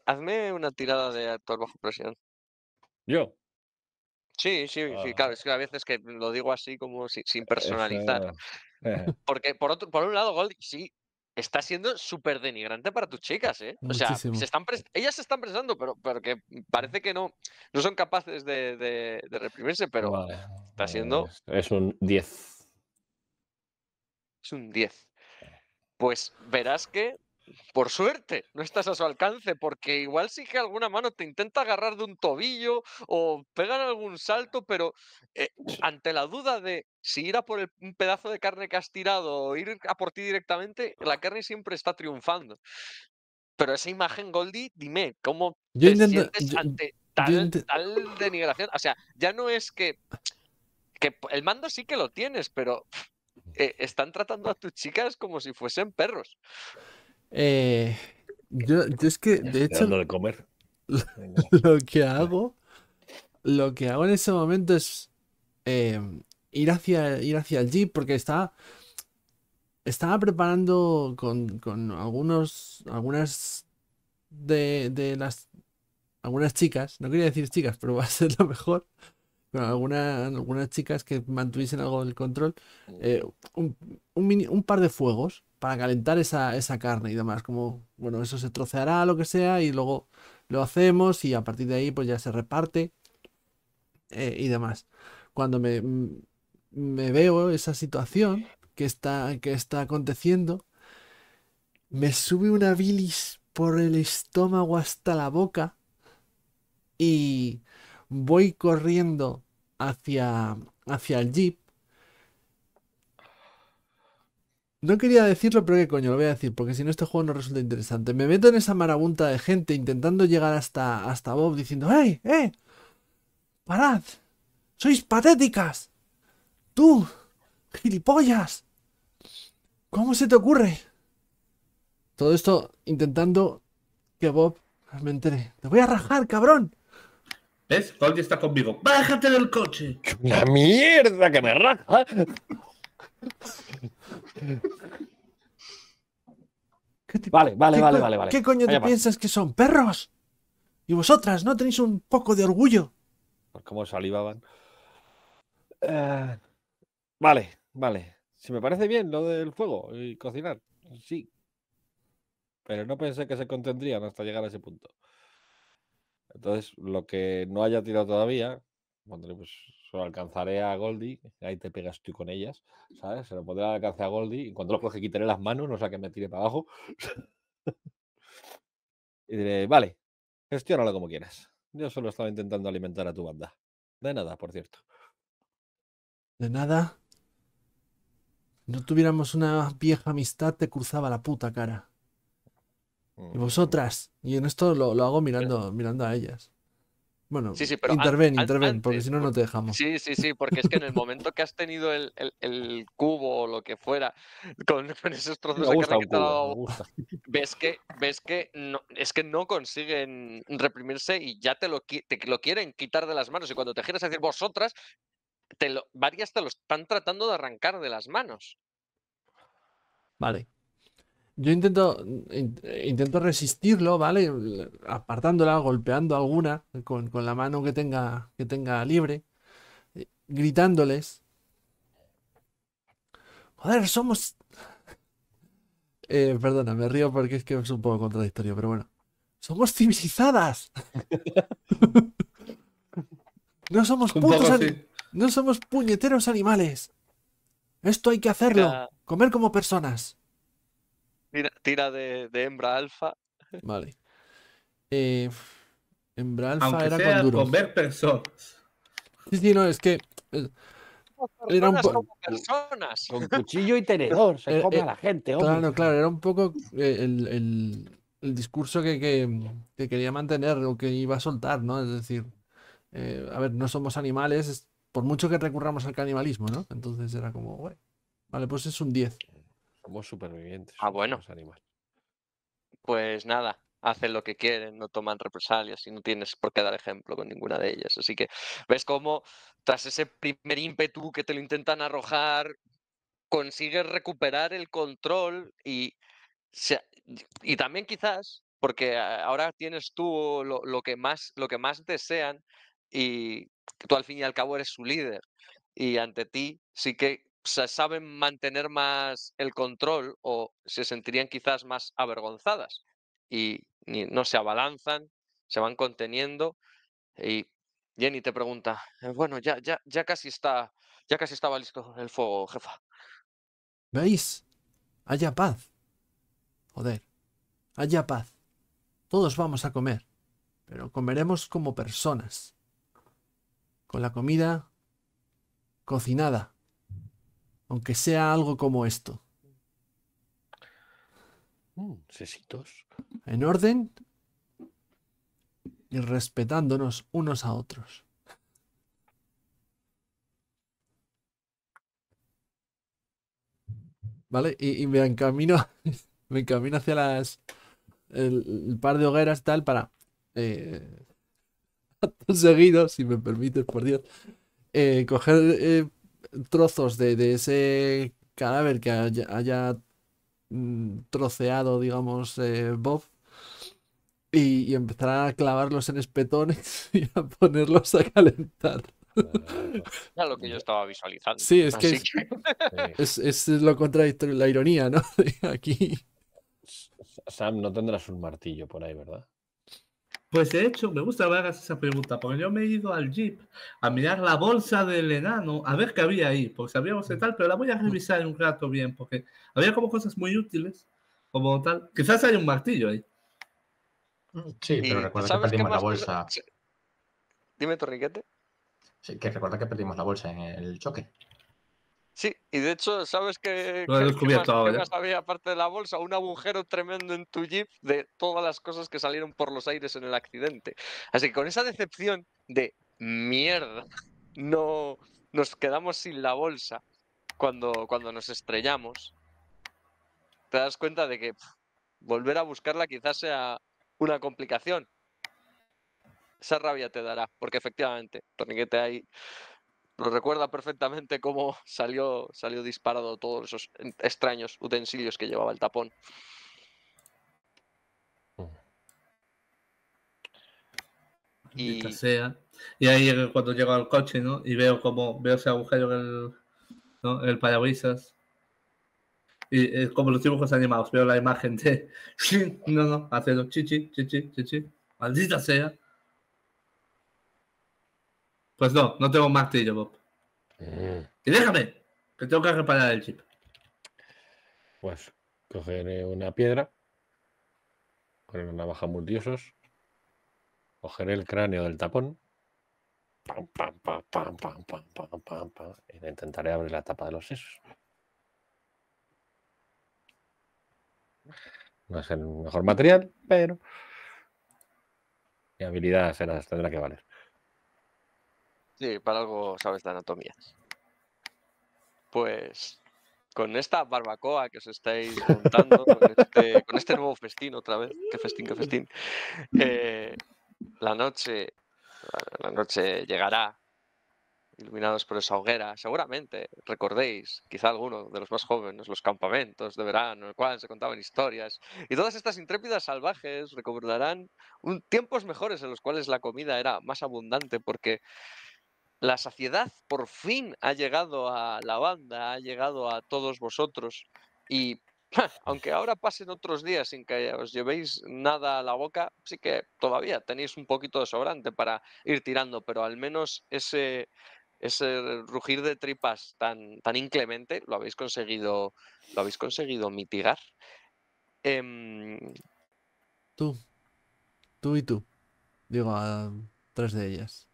Hazme, una tirada de actor bajo presión. ¿Yo? Sí, sí, sí, ah. claro, es que a veces que lo digo así como sin personalizar. (laughs) Porque por, otro, por un lado, Gold, sí, está siendo súper denigrante para tus chicas, ¿eh? O sea, están ellas se están prestando, pero, pero que parece que no, no son capaces de, reprimirse, pero está siendo... Pues es un 10 un 10. Pues verás que, por suerte, no estás a su alcance, porque igual si que alguna mano te intenta agarrar de un tobillo o pegar algún salto, pero eh, ante la duda de si ir a por el, un pedazo de carne que has tirado o ir a por ti directamente, la carne siempre está triunfando. Pero esa imagen, Goldie, dime, ¿cómo te sientes ante tal, denigración? O sea, ya no es que que el mando sí que lo tienes, pero eh, están tratando a tus chicas como si fuesen perros. Eh, yo, es que, de hecho, de comer. (laughs) Lo, que hago, lo que hago en ese momento es eh, ir, hacia, ir hacia el jeep porque está estaba preparando con, con, algunos algunas de, de las algunas chicas no quería decir chicas pero va a ser lo mejor con alguna, algunas chicas que mantuviesen algo del control, eh, un, par de fuegos para calentar esa, carne y demás. Como, bueno, eso se troceará, lo que sea, y luego lo hacemos y a partir de ahí pues ya se reparte eh, y demás. Cuando me, me veo esa situación que está, que está aconteciendo, me sube una bilis por el estómago hasta la boca y voy corriendo hacia, hacia el jeep. No quería decirlo, pero qué coño, lo voy a decir, porque si no este juego no resulta interesante. Me meto en esa marabunta de gente intentando llegar hasta, hasta Bob diciendo, eh! eh! ¡Parad! ¡Sois patéticas! ¡Tú! ¡Gilipollas! ¿Cómo se te ocurre? Todo esto intentando que Bob me entere. ¡Te voy a rajar, cabrón! ¿Ves? Goldie está conmigo. ¡Bájate del coche! (laughs) ¡La mierda que me raja! Vale, vale, vale, vale, vale. ¿Qué coño te piensas que son perros? Y vosotras, ¿no tenéis un poco de orgullo? Por pues cómo salivaban. Eh, vale, vale. Si me parece bien lo del fuego y cocinar, sí. Pero no pensé que se contendrían hasta llegar a ese punto. Entonces, lo que no haya tirado todavía, cuando pues se alcanzaré a Goldie, ahí te pegas tú con ellas, ¿sabes? Se lo pondré alcanzar a Goldie, y cuando lo coge quitaré las manos, no sea que me tire para abajo. (laughs) y diré, vale, gestiónalo como quieras. Yo solo estaba intentando alimentar a tu banda. De nada, por cierto. De nada. No tuviéramos una vieja amistad, te cruzaba la puta cara. Mm. vosotras. Y en esto lo, hago mirando, mirando a ellas. Bueno, sí, interven, interven, porque si no, no te dejamos. Sí, sí, sí, porque es que en el momento que has tenido el, cubo o lo que fuera, con, (laughs) esos trozos de carne que ves que, ves que no, es que no consiguen reprimirse y ya te lo, lo quieren quitar de las manos. Y cuando te giras a decir vosotras, te lo, varias te lo están tratando de arrancar de las manos. Vale. Yo intento, intento resistirlo, ¿vale? Apartándola, golpeando alguna con, la mano que tenga, que tenga libre, eh, gritándoles. Joder, somos... Eh, perdona, me río porque es que es un poco contradictorio, pero bueno. Somos civilizadas. (laughs) no somos No somos puñeteros animales. Esto hay que hacerlo. Comer como personas. Tira, de, hembra alfa. Vale. Eh, hembra alfa era con duros. personas. Sí, sí, no, es que. personas. Con cuchillo y tenedor, se come eh, a la gente, Claro, claro, era un poco eh, el, discurso que, quería mantener o que iba a soltar, ¿no? Es decir, a ver, no somos animales, por mucho que recurramos al canibalismo, ¿no? Entonces era como, vale, pues es un 10. Somos supervivientes. Ah, bueno. Animales. Pues nada, hacen lo que quieren, no toman represalias y no tienes por qué dar ejemplo con ninguna de ellas. Así que ves cómo tras ese primer ímpetu que te lo intentan arrojar, consigues recuperar el control y, y también quizás, porque ahora tienes tú lo, lo que más, lo que más desean y tú al fin y al cabo eres su líder. Y ante ti sí que se saben mantener más el control o se sentirían quizás más avergonzadas y, no se abalanzan, se van conteniendo y Jenny te pregunta, eh, bueno, ya, ya, ya casi está, ya casi estaba listo el fuego, jefa. ¿Veis? Haya paz. Joder, haya paz. Todos vamos a comer, pero comeremos como personas. Con la comida cocinada aunque sea algo como esto. Mm, en orden y respetándonos unos a otros. ¿Vale? Y, me encamino, (laughs) me encamino hacia las el, par de hogueras tal para eh, (laughs) Seguido, si me permites, por Dios, eh, coger eh, trozos de, ese cadáver que haya, mm, troceado, digamos, eh, Bob. Y, y, a clavarlos en espetones (laughs) y a ponerlos a calentar. (laughs) Era lo que yo estaba visualizando. Sí, es que, es, es, lo contradictorio, la ironía, ¿no? (laughs) Aquí. Sam, no tendrás un martillo por ahí, ¿verdad? Pues de hecho, me gusta ver esa pregunta, porque yo me he ido al Jeep a mirar la bolsa del enano, a ver qué había ahí, porque sabíamos de tal, pero la voy a revisar un rato bien, porque había como cosas muy útiles, como tal. Quizás hay un martillo ahí. Mm, sí, pero recuerda que perdimos la bolsa. Dime, Torriquete. Sí, que recuerda que perdimos la bolsa en el choque. Sí, y de hecho, ¿sabes que Lo he descubierto más, había aparte de la bolsa? Un agujero tremendo en tu jeep de todas las cosas que salieron por los aires en el accidente. Así que con esa decepción de mierda, no nos quedamos sin la bolsa cuando, cuando nos estrellamos, te das cuenta de que volver a buscarla quizás sea una complicación. Esa rabia te dará, porque efectivamente, torniquete hay lo recuerda perfectamente cómo (laughs) salió, salió disparado todos esos extraños utensilios que llevaba el tapón. Oh. Y... Sea. y ahí cuando llego al coche, ¿no? Y veo como veo ese agujero en el, ¿no? parabrisas. Y es eh, como los dibujos animados, veo la imagen de (laughs) no, no, haciendo chichi, chichi, chichi, maldita sea. Pues no, no tengo martillo, Bob. Mm. Y déjame, que tengo que reparar el chip. Pues cogeré una piedra con una navaja multiosos, cogeré el cráneo del tapón y intentaré abrir la tapa de los sesos. No es el mejor material, pero mi habilidad será tendrá que valer. Sí, para algo sabes de anatomía. Pues con esta barbacoa que os estáis montando, este, con este, nuevo festín otra vez, qué festín, qué festín, eh, la noche, la noche llegará, iluminados por esa hoguera. Seguramente recordéis, quizá alguno de los más jóvenes, los campamentos de verano en el cual se contaban historias. Y todas estas intrépidas salvajes recordarán un, tiempos mejores en los cuales la comida era más abundante porque la saciedad por fin ha llegado a la banda, ha llegado a todos vosotros. Y (laughs) aunque ahora pasen otros días sin que os llevéis nada a la boca, sí que todavía tenéis un poquito de sobrante para ir tirando, pero al menos ese, rugir de tripas tan, tan inclemente lo habéis conseguido, lo habéis conseguido mitigar. Em, tú, tú y tú, digo a tres de ellas.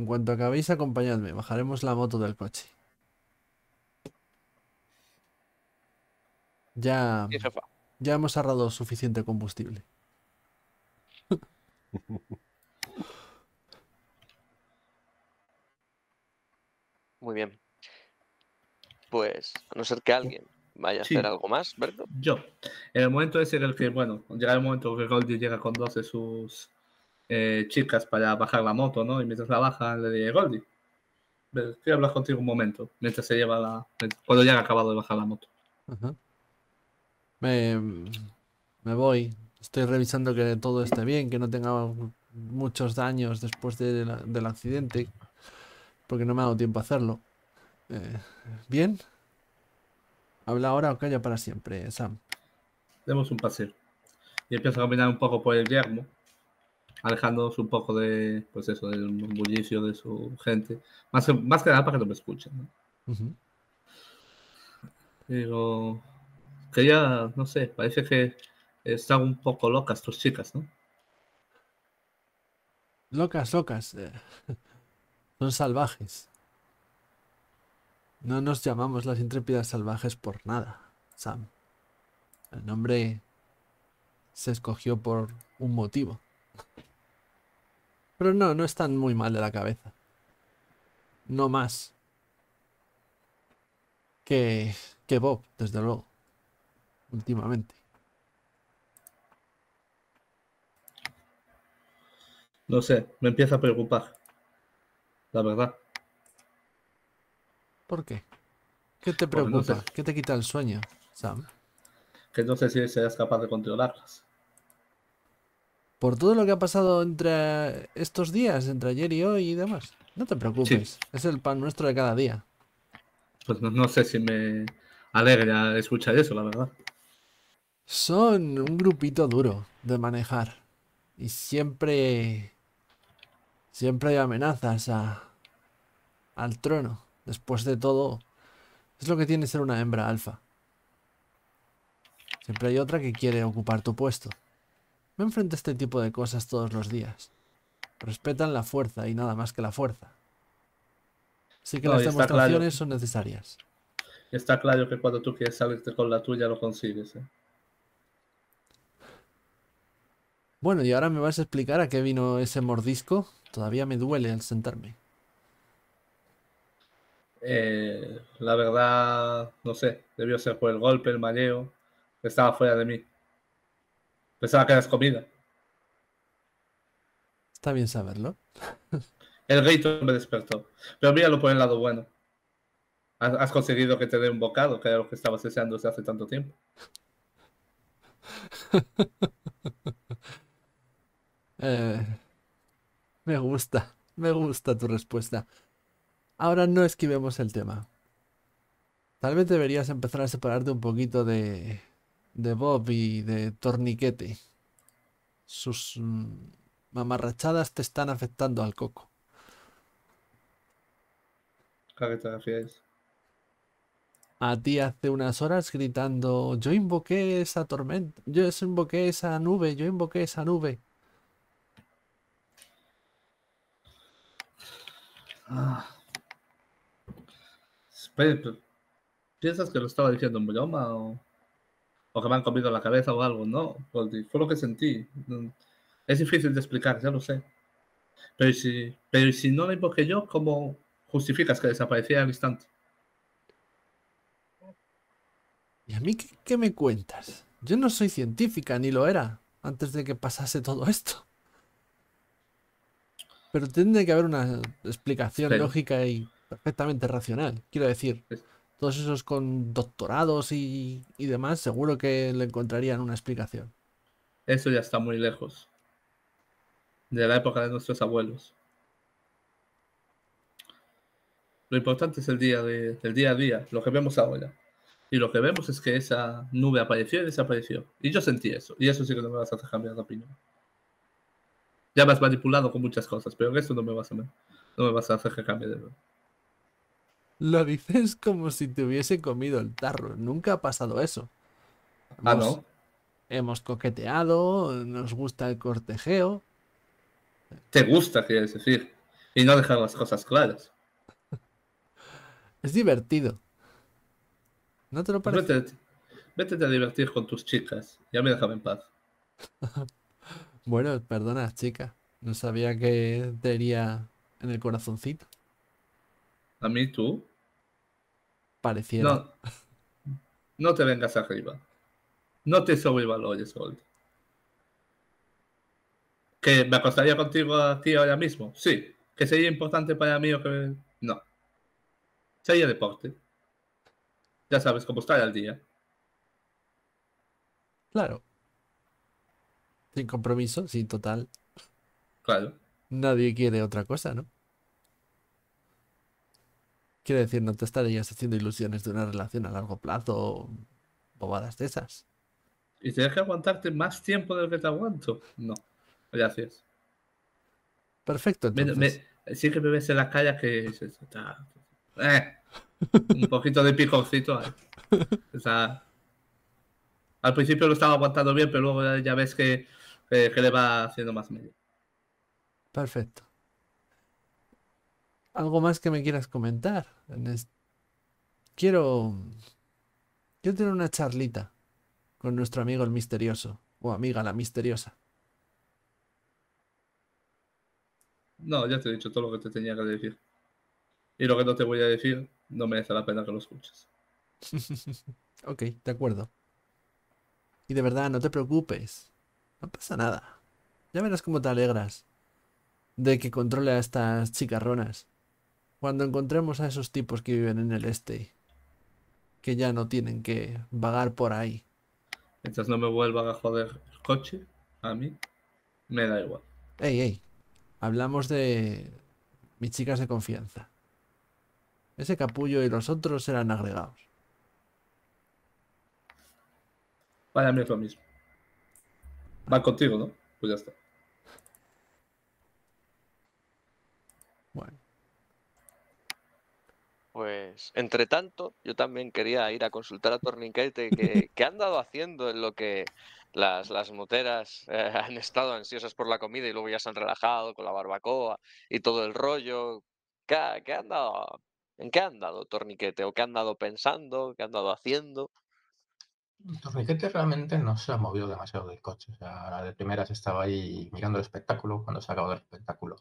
En cuanto acabéis, acompañadme. Bajaremos la moto del coche. Ya, ya hemos ahorrado suficiente combustible. (laughs) Muy bien. Pues, a no ser que alguien vaya a hacer algo más, ¿verdad? Yo. En el momento de ser el que, bueno, llega el momento que Goldie llega con dos de sus eh, chicas para bajar la moto, ¿no? Y mientras la baja le dije, Goldie, quiero hablar contigo un momento, mientras se lleva la... cuando ya han acabado de bajar la moto. Me, voy, estoy revisando que todo esté bien, que no tenga muchos daños después del accidente, porque no me ha dado tiempo a hacerlo. Eh, ¿Bien? Habla ahora o calla para siempre, Sam. Demos un paseo. Y empiezo a caminar un poco por el yermo, alejándonos un poco de, pues eso, del bullicio de su gente. Más que, más que nada para que no me escuchen. Digo, que ya, no sé, parece que están un poco locas tus chicas, ¿no? Locas, locas. Eh. Son salvajes. No nos llamamos las intrépidas salvajes por nada, Sam. El nombre se escogió por un motivo. Pero no, no están muy mal de la cabeza. No más. Que, Bob, desde luego. Últimamente. No sé, me empieza a preocupar. La verdad. ¿Por qué? ¿Qué te preocupa? ¿Qué te quita el sueño, Sam? Que no sé si serás capaz de controlarlas por todo lo que ha pasado entre estos días, entre ayer y hoy y demás. No te preocupes, es el pan nuestro de cada día. Pues no, sé si me alegra escuchar eso, la verdad. Son un grupito duro de manejar. Y siempre. Siempre hay amenazas al trono. Después de todo, es lo que tiene ser una hembra alfa. Siempre hay otra que quiere ocupar tu puesto. Me enfrento a este tipo de cosas todos los días. Respetan la fuerza y nada más que la fuerza. Así que las demostraciones son necesarias. Está claro que cuando tú quieres salirte con la tuya lo consigues. ¿eh? Bueno, y ahora me vas a explicar a qué vino ese mordisco. Todavía me duele al sentarme. Eh, la verdad, no sé, debió ser por el golpe, el mareo. Estaba fuera de mí. Pensaba que eras comida. Está bien saberlo. (laughs) El gato me despertó. Pero míralo por el lado bueno. Has, conseguido que te dé un bocado, que era lo que estabas deseando desde hace tanto tiempo. (laughs) Eh, me gusta, me gusta tu respuesta. Ahora no esquivemos el tema. Tal vez deberías empezar a separarte un poquito de de Bob y de Torniquete. Sus mm, mamarrachadas te están afectando al coco. ¿A qué A ti hace unas horas gritando, yo invoqué esa tormenta, yo invoqué esa nube, yo invoqué esa nube. Ah. ¿Piensas que lo estaba diciendo en broma o...? o que me han comido la cabeza o algo, no, pues, fue lo que sentí. Es difícil de explicar, ya lo sé. Pero si, pero si no la invoqué yo, ¿cómo justificas que desapareciera al instante? ¿Y a mí qué, me cuentas? Yo no soy científica, ni lo era, antes de que pasase todo esto. Pero tiene que haber una explicación lógica y perfectamente racional. Quiero decir, todos esos con doctorados y, demás, seguro que le encontrarían una explicación. Eso ya está muy lejos. De la época de nuestros abuelos. Lo importante es el día, de, día a día, lo que vemos ahora. Y lo que vemos es que esa nube apareció y desapareció. Y yo sentí eso. Y eso sí que no me vas a hacer cambiar de opinión. Ya me has manipulado con muchas cosas, pero eso esto no me vas a, no me vas a hacer que cambie de verdad. Lo dices como si te hubiese comido el tarro. Nunca ha pasado eso. ah, no. Hemos coqueteado, nos gusta el cortejeo. Te gusta, quieres decir. Y no dejar las cosas claras. (laughs) es divertido. ¿No te lo parece? Vete, a divertir con tus chicas. Ya me dejaba en paz. (laughs) bueno, perdona, chica. No sabía que te iría en el corazoncito. ¿A mí tú? Pareciera. No, no te vengas arriba. No te sobrevalores, Gold. ¿Que me acostaría contigo aquí ahora mismo? Sí. ¿Que sería importante para mí o que.? No. Sería deporte. Ya sabes cómo estar al día. Claro. Sin compromiso, sin total. Claro. Nadie quiere otra cosa, ¿no? Quiero decir, no te estarías haciendo ilusiones de una relación a largo plazo bobadas de esas. Y tienes que aguantarte más tiempo del que te aguanto. No, gracias. Perfecto, sí que me ves en las calles que está... Eh, un poquito de picocito. Al principio lo estaba aguantando bien, pero luego ya ves que le va haciendo más medio. Perfecto algo más que me quieras comentar. Quiero. Quiero tener una charlita con nuestro amigo el misterioso. O amiga la misteriosa. No, ya te he dicho todo lo que te tenía que decir. Y lo que no te voy a decir no merece la pena que lo escuches. (laughs) ok, de acuerdo. Y de verdad, no te preocupes. No pasa nada. Ya verás cómo te alegras de que controle a estas chicarronas. Cuando encontremos a esos tipos que viven en el este, que ya no tienen que vagar por ahí. Mientras no me vuelva a joder el coche, a mí, me da igual. Ey, ey, hablamos de mis chicas de confianza. Ese capullo y los otros serán agregados. Para mí es lo mismo. Va contigo, ¿no? Pues ya está. Pues, entre tanto, yo también quería ir a consultar a Torniquete qué que han dado haciendo en lo que las, moteras eh, (laughs) han estado ansiosas por la comida y luego ya se han relajado con la barbacoa y todo el rollo. ¿Qué, ¿En qué han dado Torniquete? ¿O qué han andado pensando? ¿Qué han andado haciendo? Mm, Torniquete realmente no se ha movido demasiado del coche. O sea, de primeras estaba ahí mirando el espectáculo cuando se acabó el espectáculo. O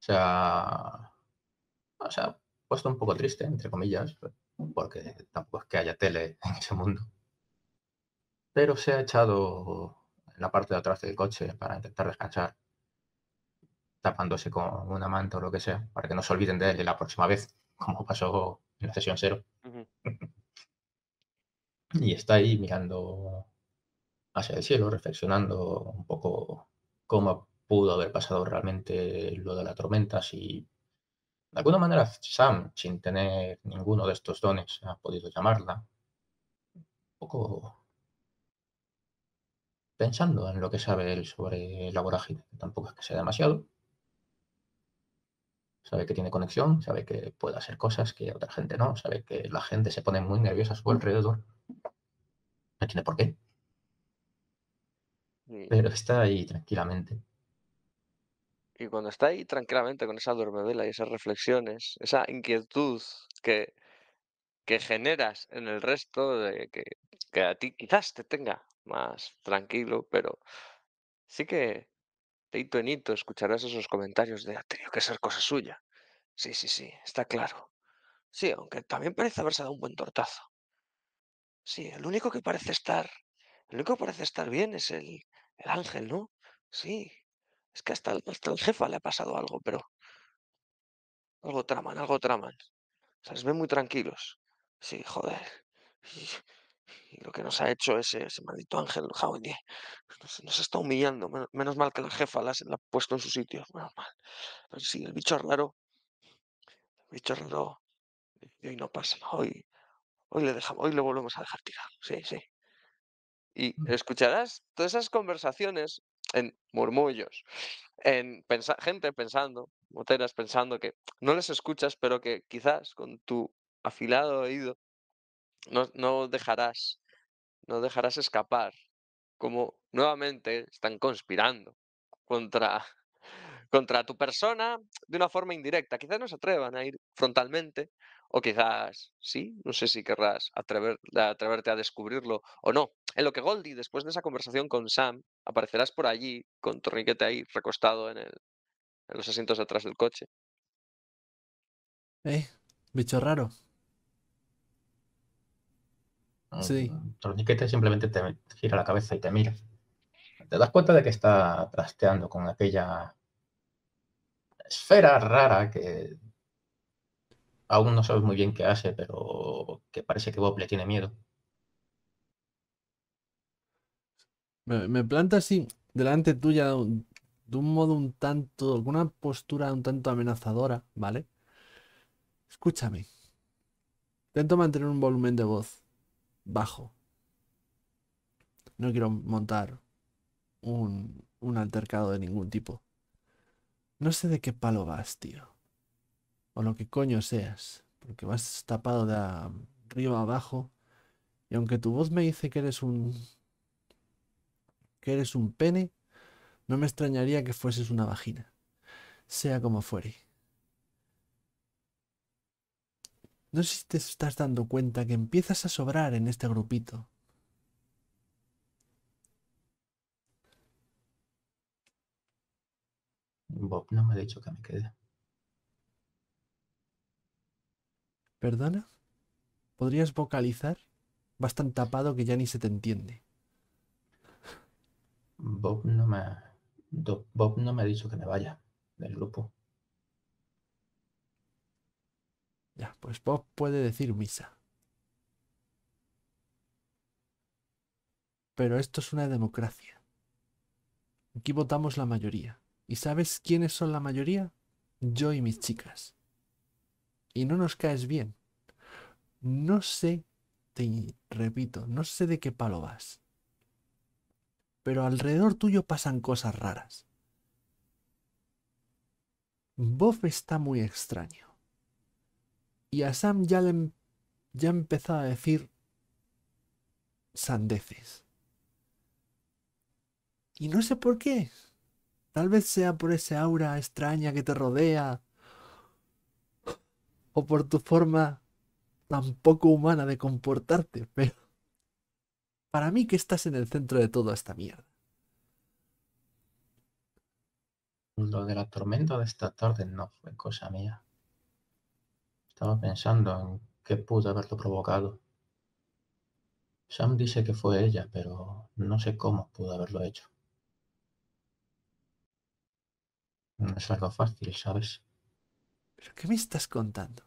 sea, o sea puesto un poco triste, entre comillas, porque tampoco es que haya tele (laughs) en ese mundo. Pero se ha echado en la parte de atrás del coche para intentar descansar, tapándose con una manta o lo que sea, para que no se olviden de él la próxima vez, (laughs) como pasó en la sesión cero. y está ahí mirando hacia el cielo, reflexionando un poco cómo pudo haber pasado realmente lo de la tormenta, si de alguna manera, Sam, sin tener ninguno de estos dones, ha podido llamarla. Un poco pensando en lo que sabe él sobre la vorágine, que tampoco es que sea demasiado. Sabe que tiene conexión, sabe que puede hacer cosas que otra gente no, sabe que la gente se pone muy nerviosa a su alrededor. No tiene por qué. Pero está ahí tranquilamente. Y cuando está ahí tranquilamente con esa dormevela y esas reflexiones, esa inquietud que, que generas en el resto, de que, a ti quizás te tenga más tranquilo, pero sí que de hito en hito escucharás esos comentarios de ha tenido que ser cosa suya. Sí, sí, sí, está claro. Sí, aunque también parece haberse dado un buen tortazo. Sí, el único que parece estar, el único que parece estar bien es el, el ángel, ¿no? Sí, es que hasta, el- hasta jefa le ha pasado algo, pero algo traman, algo traman. O sea, les ven muy tranquilos. Sí, joder. Y, lo que nos ha hecho ese, ese maldito Ángel el nos, nos está humillando. Menos mal que la jefa la, ha puesto en su sitio. Menos mal. Pero sí, el bicho raro, el bicho raro, y hoy no pasa. Hoy, hoy le dejamos, hoy le volvemos a dejar tirado. Sí, sí. Y mm. escucharás todas esas conversaciones en murmullos, en gente pensando, moteras pensando que no les escuchas, pero que quizás con tu afilado oído no, no dejarás, no dejarás escapar, como nuevamente están conspirando contra, (laughs) contra tu persona de una forma indirecta. Quizás no se atrevan a ir frontalmente, o quizás sí, no sé si querrás atreverte a descubrirlo o no, en lo que Goldie, después de esa conversación con Sam, aparecerás por allí con Torniquete ahí recostado en, los asientos atrás del coche. Eh, bicho raro. sí. Torniquete simplemente te gira la cabeza y te mira. Te das cuenta de que está trasteando con aquella esfera rara que aún no sabes muy bien qué hace, pero que parece que Bob le tiene miedo. Me, planta así delante tuya de un modo un tanto, con una postura un tanto amenazadora, ¿vale? Escúchame. Intento mantener un volumen de voz bajo. No quiero montar un, un altercado de ningún tipo. No sé de qué palo vas, tío. O lo que coño seas. Porque vas tapado de arriba abajo. Y aunque tu voz me dice que eres un que eres un pene, no me extrañaría que fueses una vagina, sea como fuere. No sé si te estás dando cuenta que empiezas a sobrar en este grupito. Bob no me ha dicho que me quede. ¿Perdona? ¿Podrías vocalizar? Vas tan tapado que ya ni se te entiende. Bob no me, Bob no me ha dicho que me vaya del grupo. Ya, pues Bob puede decir misa. Pero esto es una democracia. Aquí votamos la mayoría. ¿Y sabes quiénes son la mayoría? Yo y mis chicas. Y no nos caes bien. No sé, te repito, no sé de qué palo vas pero alrededor tuyo pasan cosas raras. Bob está muy extraño. Y a Sam ya le em-, ya empezaba a decir sandeces. Y no sé por qué. Tal vez sea por ese aura extraña que te rodea. O por tu forma tan poco humana de comportarte, pero para mí que estás en el centro de toda esta mierda. Lo de la tormenta de esta tarde no fue cosa mía. Estaba pensando en qué pudo haberlo provocado. Sam dice que fue ella, pero no sé cómo pudo haberlo hecho. No es algo fácil, ¿sabes? ¿Pero qué me estás contando?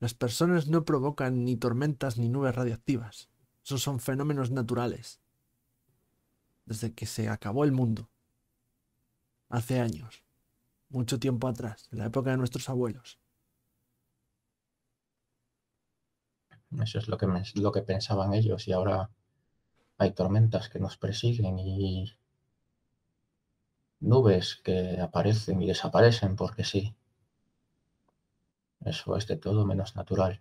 Las personas no provocan ni tormentas ni nubes radiactivas. Esos son fenómenos naturales. Desde que se acabó el mundo. Hace años. Mucho tiempo atrás. En la época de nuestros abuelos. Eso es lo que, pensaban ellos y ahora hay tormentas que nos persiguen y nubes que aparecen y desaparecen porque sí. Eso es de todo menos natural.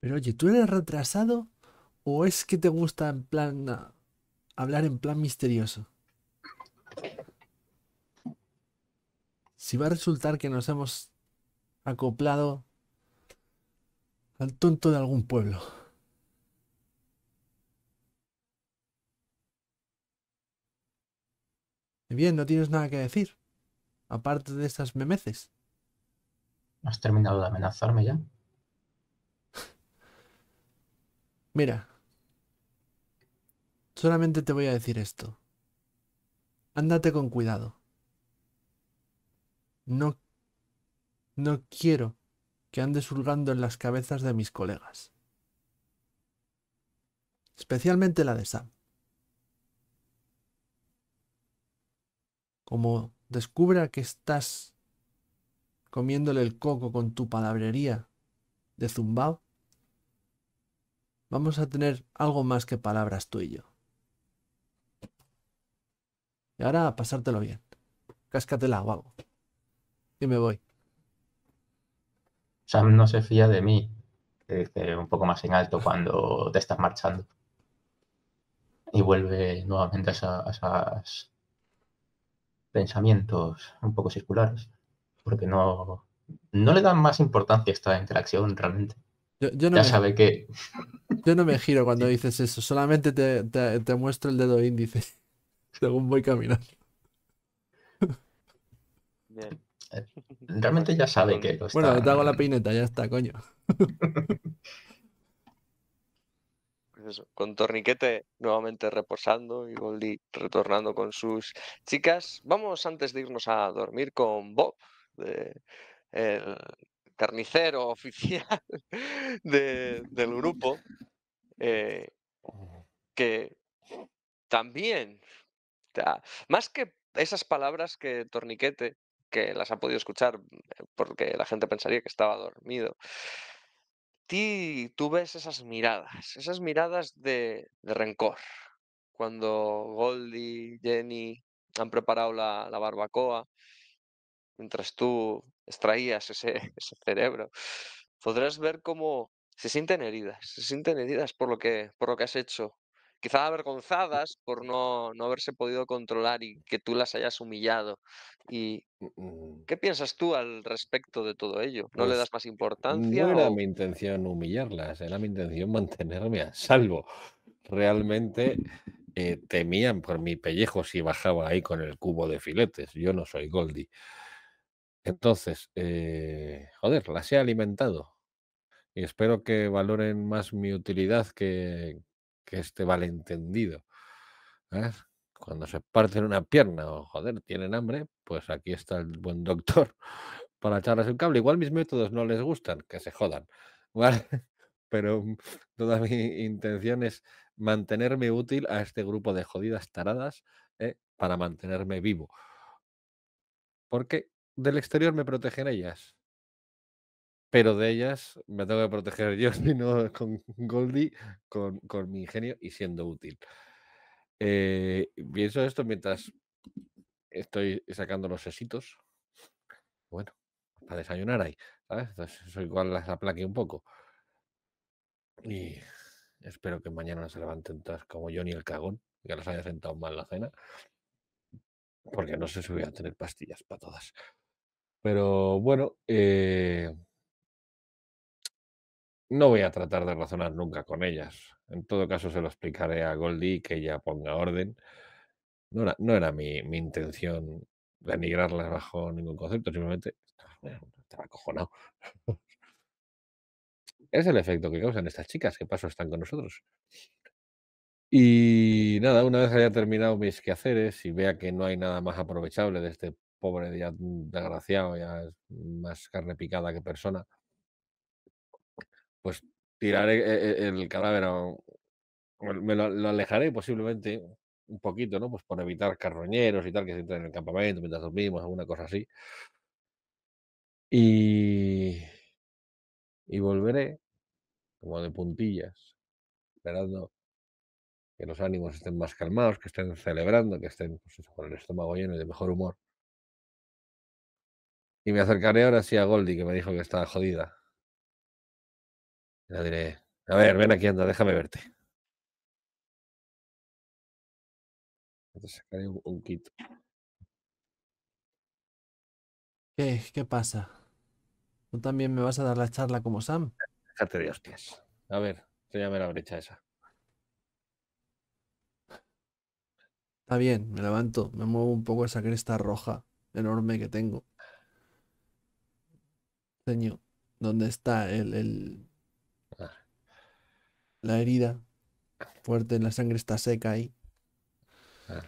Pero oye, ¿tú eres retrasado o es que te gusta en plan ah, hablar en plan misterioso? Si va a resultar que nos hemos acoplado al tonto de algún pueblo. Bien, no tienes nada que decir. Aparte de estas memeces. ¿Has terminado de amenazarme ya? Mira, solamente te voy a decir esto. Ándate con cuidado. No, no quiero que andes hurgando en las cabezas de mis colegas. Especialmente la de Sam. Como descubra que estás comiéndole el coco con tu palabrería de zumbao, vamos a tener algo más que palabras tú y yo. Y ahora pasártelo bien. Cáscatela, algo. Y me voy. Sam no se fía de mí, te dice un poco más en alto cuando te estás marchando. Y vuelve nuevamente a, esas pensamientos un poco circulares, porque no, no le dan más importancia esta interacción realmente. Yo, no ya me, sabe que. Yo no me giro cuando dices eso, solamente te, te, muestro el dedo índice (laughs) según voy caminando. Eh, realmente ya sabe que Bueno, te hago la peineta, ya está, coño. (laughs) Pues con Torniquete nuevamente reposando y Goldie retornando con sus chicas. Vamos antes de irnos a dormir con Bob, el carnicero oficial (laughs) del grupo, eh, que también, más que esas palabras que Torniquete, que las ha podido escuchar eh, porque la gente pensaría que estaba dormido, ti tú ves esas miradas, esas miradas de, rencor. Cuando Goldie, Jenny han preparado la, la barbacoa, mientras tú extraías (laughs) ese, cerebro, podrás ver cómo se sienten heridas, se sienten heridas por lo que, por lo que has hecho, quizá avergonzadas por no, no, haberse podido controlar y que tú las hayas humillado. ¿Y mm, mm. qué piensas tú al respecto de todo ello? ¿No le pues das más importancia? No era mi intención humillarlas, era mi intención mantenerme a salvo. Realmente eh, temían por mi pellejo si bajaba ahí con el cubo de filetes. Yo no soy Goldie. Entonces, eh, joder, las he alimentado. Y espero que valoren más mi utilidad que, que este malentendido. ¿eh? Cuando se parten una pierna o, joder, tienen hambre, pues aquí está el buen doctor (laughs) para echarles el cable. Igual mis métodos no les gustan, que se jodan. (laughs) ¿Vale? Pero toda mi intención es mantenerme útil a este grupo de jodidas taradas ¿eh? para mantenerme vivo. Porque del exterior me protegen ellas. Pero de ellas me tengo que proteger yo, (laughs) no con Goldie, con, con mi ingenio y siendo útil. Eh, pienso esto mientras estoy sacando los sesitos. Bueno, para desayunar ahí, Entonces, eso igual las aplaque un poco. Y espero que mañana se levanten todas como yo ni el cagón, que los haya sentado mal la cena, porque no sé si voy a tener pastillas para todas. Pero bueno, eh, no voy a tratar de razonar nunca con ellas. En todo caso, se lo explicaré a Goldie que ella ponga orden. No era, no era mi, mi, intención denigrarlas bajo ningún concepto, simplemente estaba cojonado es el efecto que causan estas chicas que paso están con nosotros. Y nada, una vez haya terminado mis quehaceres y vea que no hay nada más aprovechable de este pobre, ya desgraciado, ya es más carne picada que persona, pues tiraré eh, eh, el, cadáver, me lo, alejaré posiblemente un poquito, ¿no? Pues por evitar carroñeros y tal que se entren en el campamento mientras dormimos, alguna cosa así. Y, y volveré como de puntillas, esperando que los ánimos estén más calmados, que estén celebrando, que estén pues con el estómago lleno y de mejor humor. Y me acercaré ahora sí a Goldie, que me dijo que estaba jodida. Le diré, a ver, ven aquí, anda, déjame verte. Entonces sacaré un, un ¿Qué, ¿Qué pasa? ¿Tú también me vas a dar la charla como Sam? Déjate de hostias. A ver, llame la brecha esa. Está bien, me levanto, me muevo un poco esa cresta roja enorme que tengo dónde donde está el, ah. la herida fuerte, la sangre está seca ahí. Ah.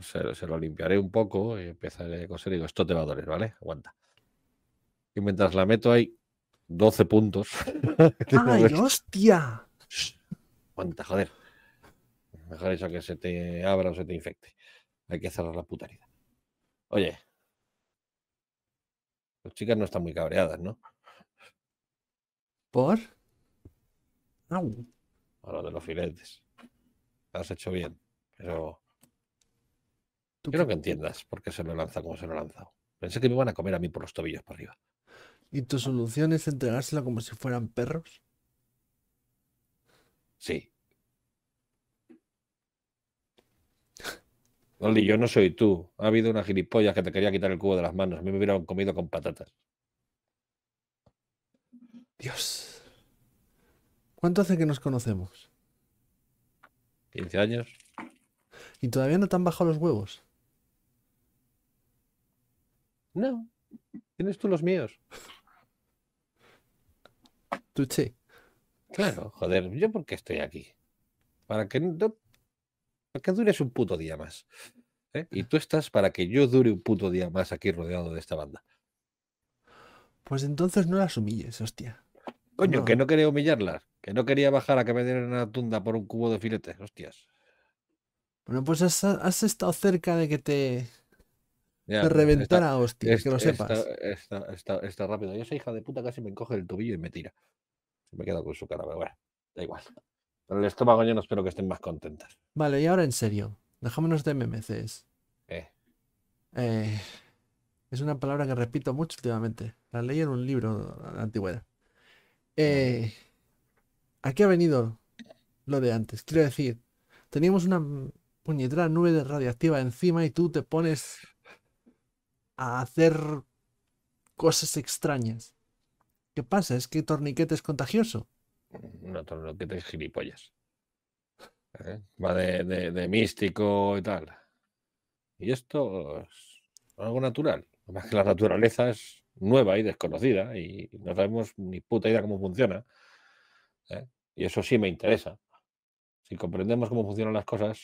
Se, lo limpiaré un poco y empezaré con coser digo, esto te va a doler, ¿vale? Aguanta. Y mientras la meto hay 12 puntos. (laughs) ¡Ay, hostia! aguanta, joder. Mejor eso que se te abra o se te infecte. Hay que cerrar la puta herida. Oye, las chicas no están muy cabreadas, ¿no? ¿Por? No. A lo de los filetes. has hecho bien, pero... Quiero que entiendas por qué se lo lanza como se lo ha lanzado. Pensé que me iban a comer a mí por los tobillos por arriba. ¿Y tu solución es entregársela como si fueran perros? Sí. Oli, yo no soy tú. Ha habido una gilipollas que te quería quitar el cubo de las manos. A mí me hubieran comido con patatas. Dios. ¿Cuánto hace que nos conocemos? 15 años. ¿Y todavía no te han bajado los huevos? No. Tienes tú los míos. Tuche. Claro, joder, ¿yo por qué estoy aquí? Para que no para que dures un puto día más. ¿eh? Y tú estás para que yo dure un puto día más aquí rodeado de esta banda. Pues entonces no las humilles, hostia. Coño, que no quería humillarlas, que no quería bajar a que me dieran una tunda por un cubo de filetes, hostias. Bueno, pues has, estado cerca de que te, reventara hostia. que lo sepas. Está, rápido. Y esa hija de puta casi me encoge el tobillo y me tira. Me me quedado con su cara, pero bueno, da igual el estómago yo no espero que estén más contentas. Vale, y ahora en serio, dejámonos de MMCs. Eh, es una palabra que repito mucho últimamente. La leí en un libro de antigüedad. Eh, ¿A qué ha venido lo de antes? Quiero decir, teníamos una puñetera nube de radiactiva encima y tú te pones a hacer cosas extrañas. ¿Qué pasa? Es que torniquete es contagioso no lo que te gilipollas. ¿Eh? Va de, místico y tal. Y esto es algo natural. Además que la naturaleza es nueva y desconocida y no sabemos ni puta idea cómo funciona. ¿eh? Y eso sí me interesa. Si comprendemos cómo funcionan las cosas,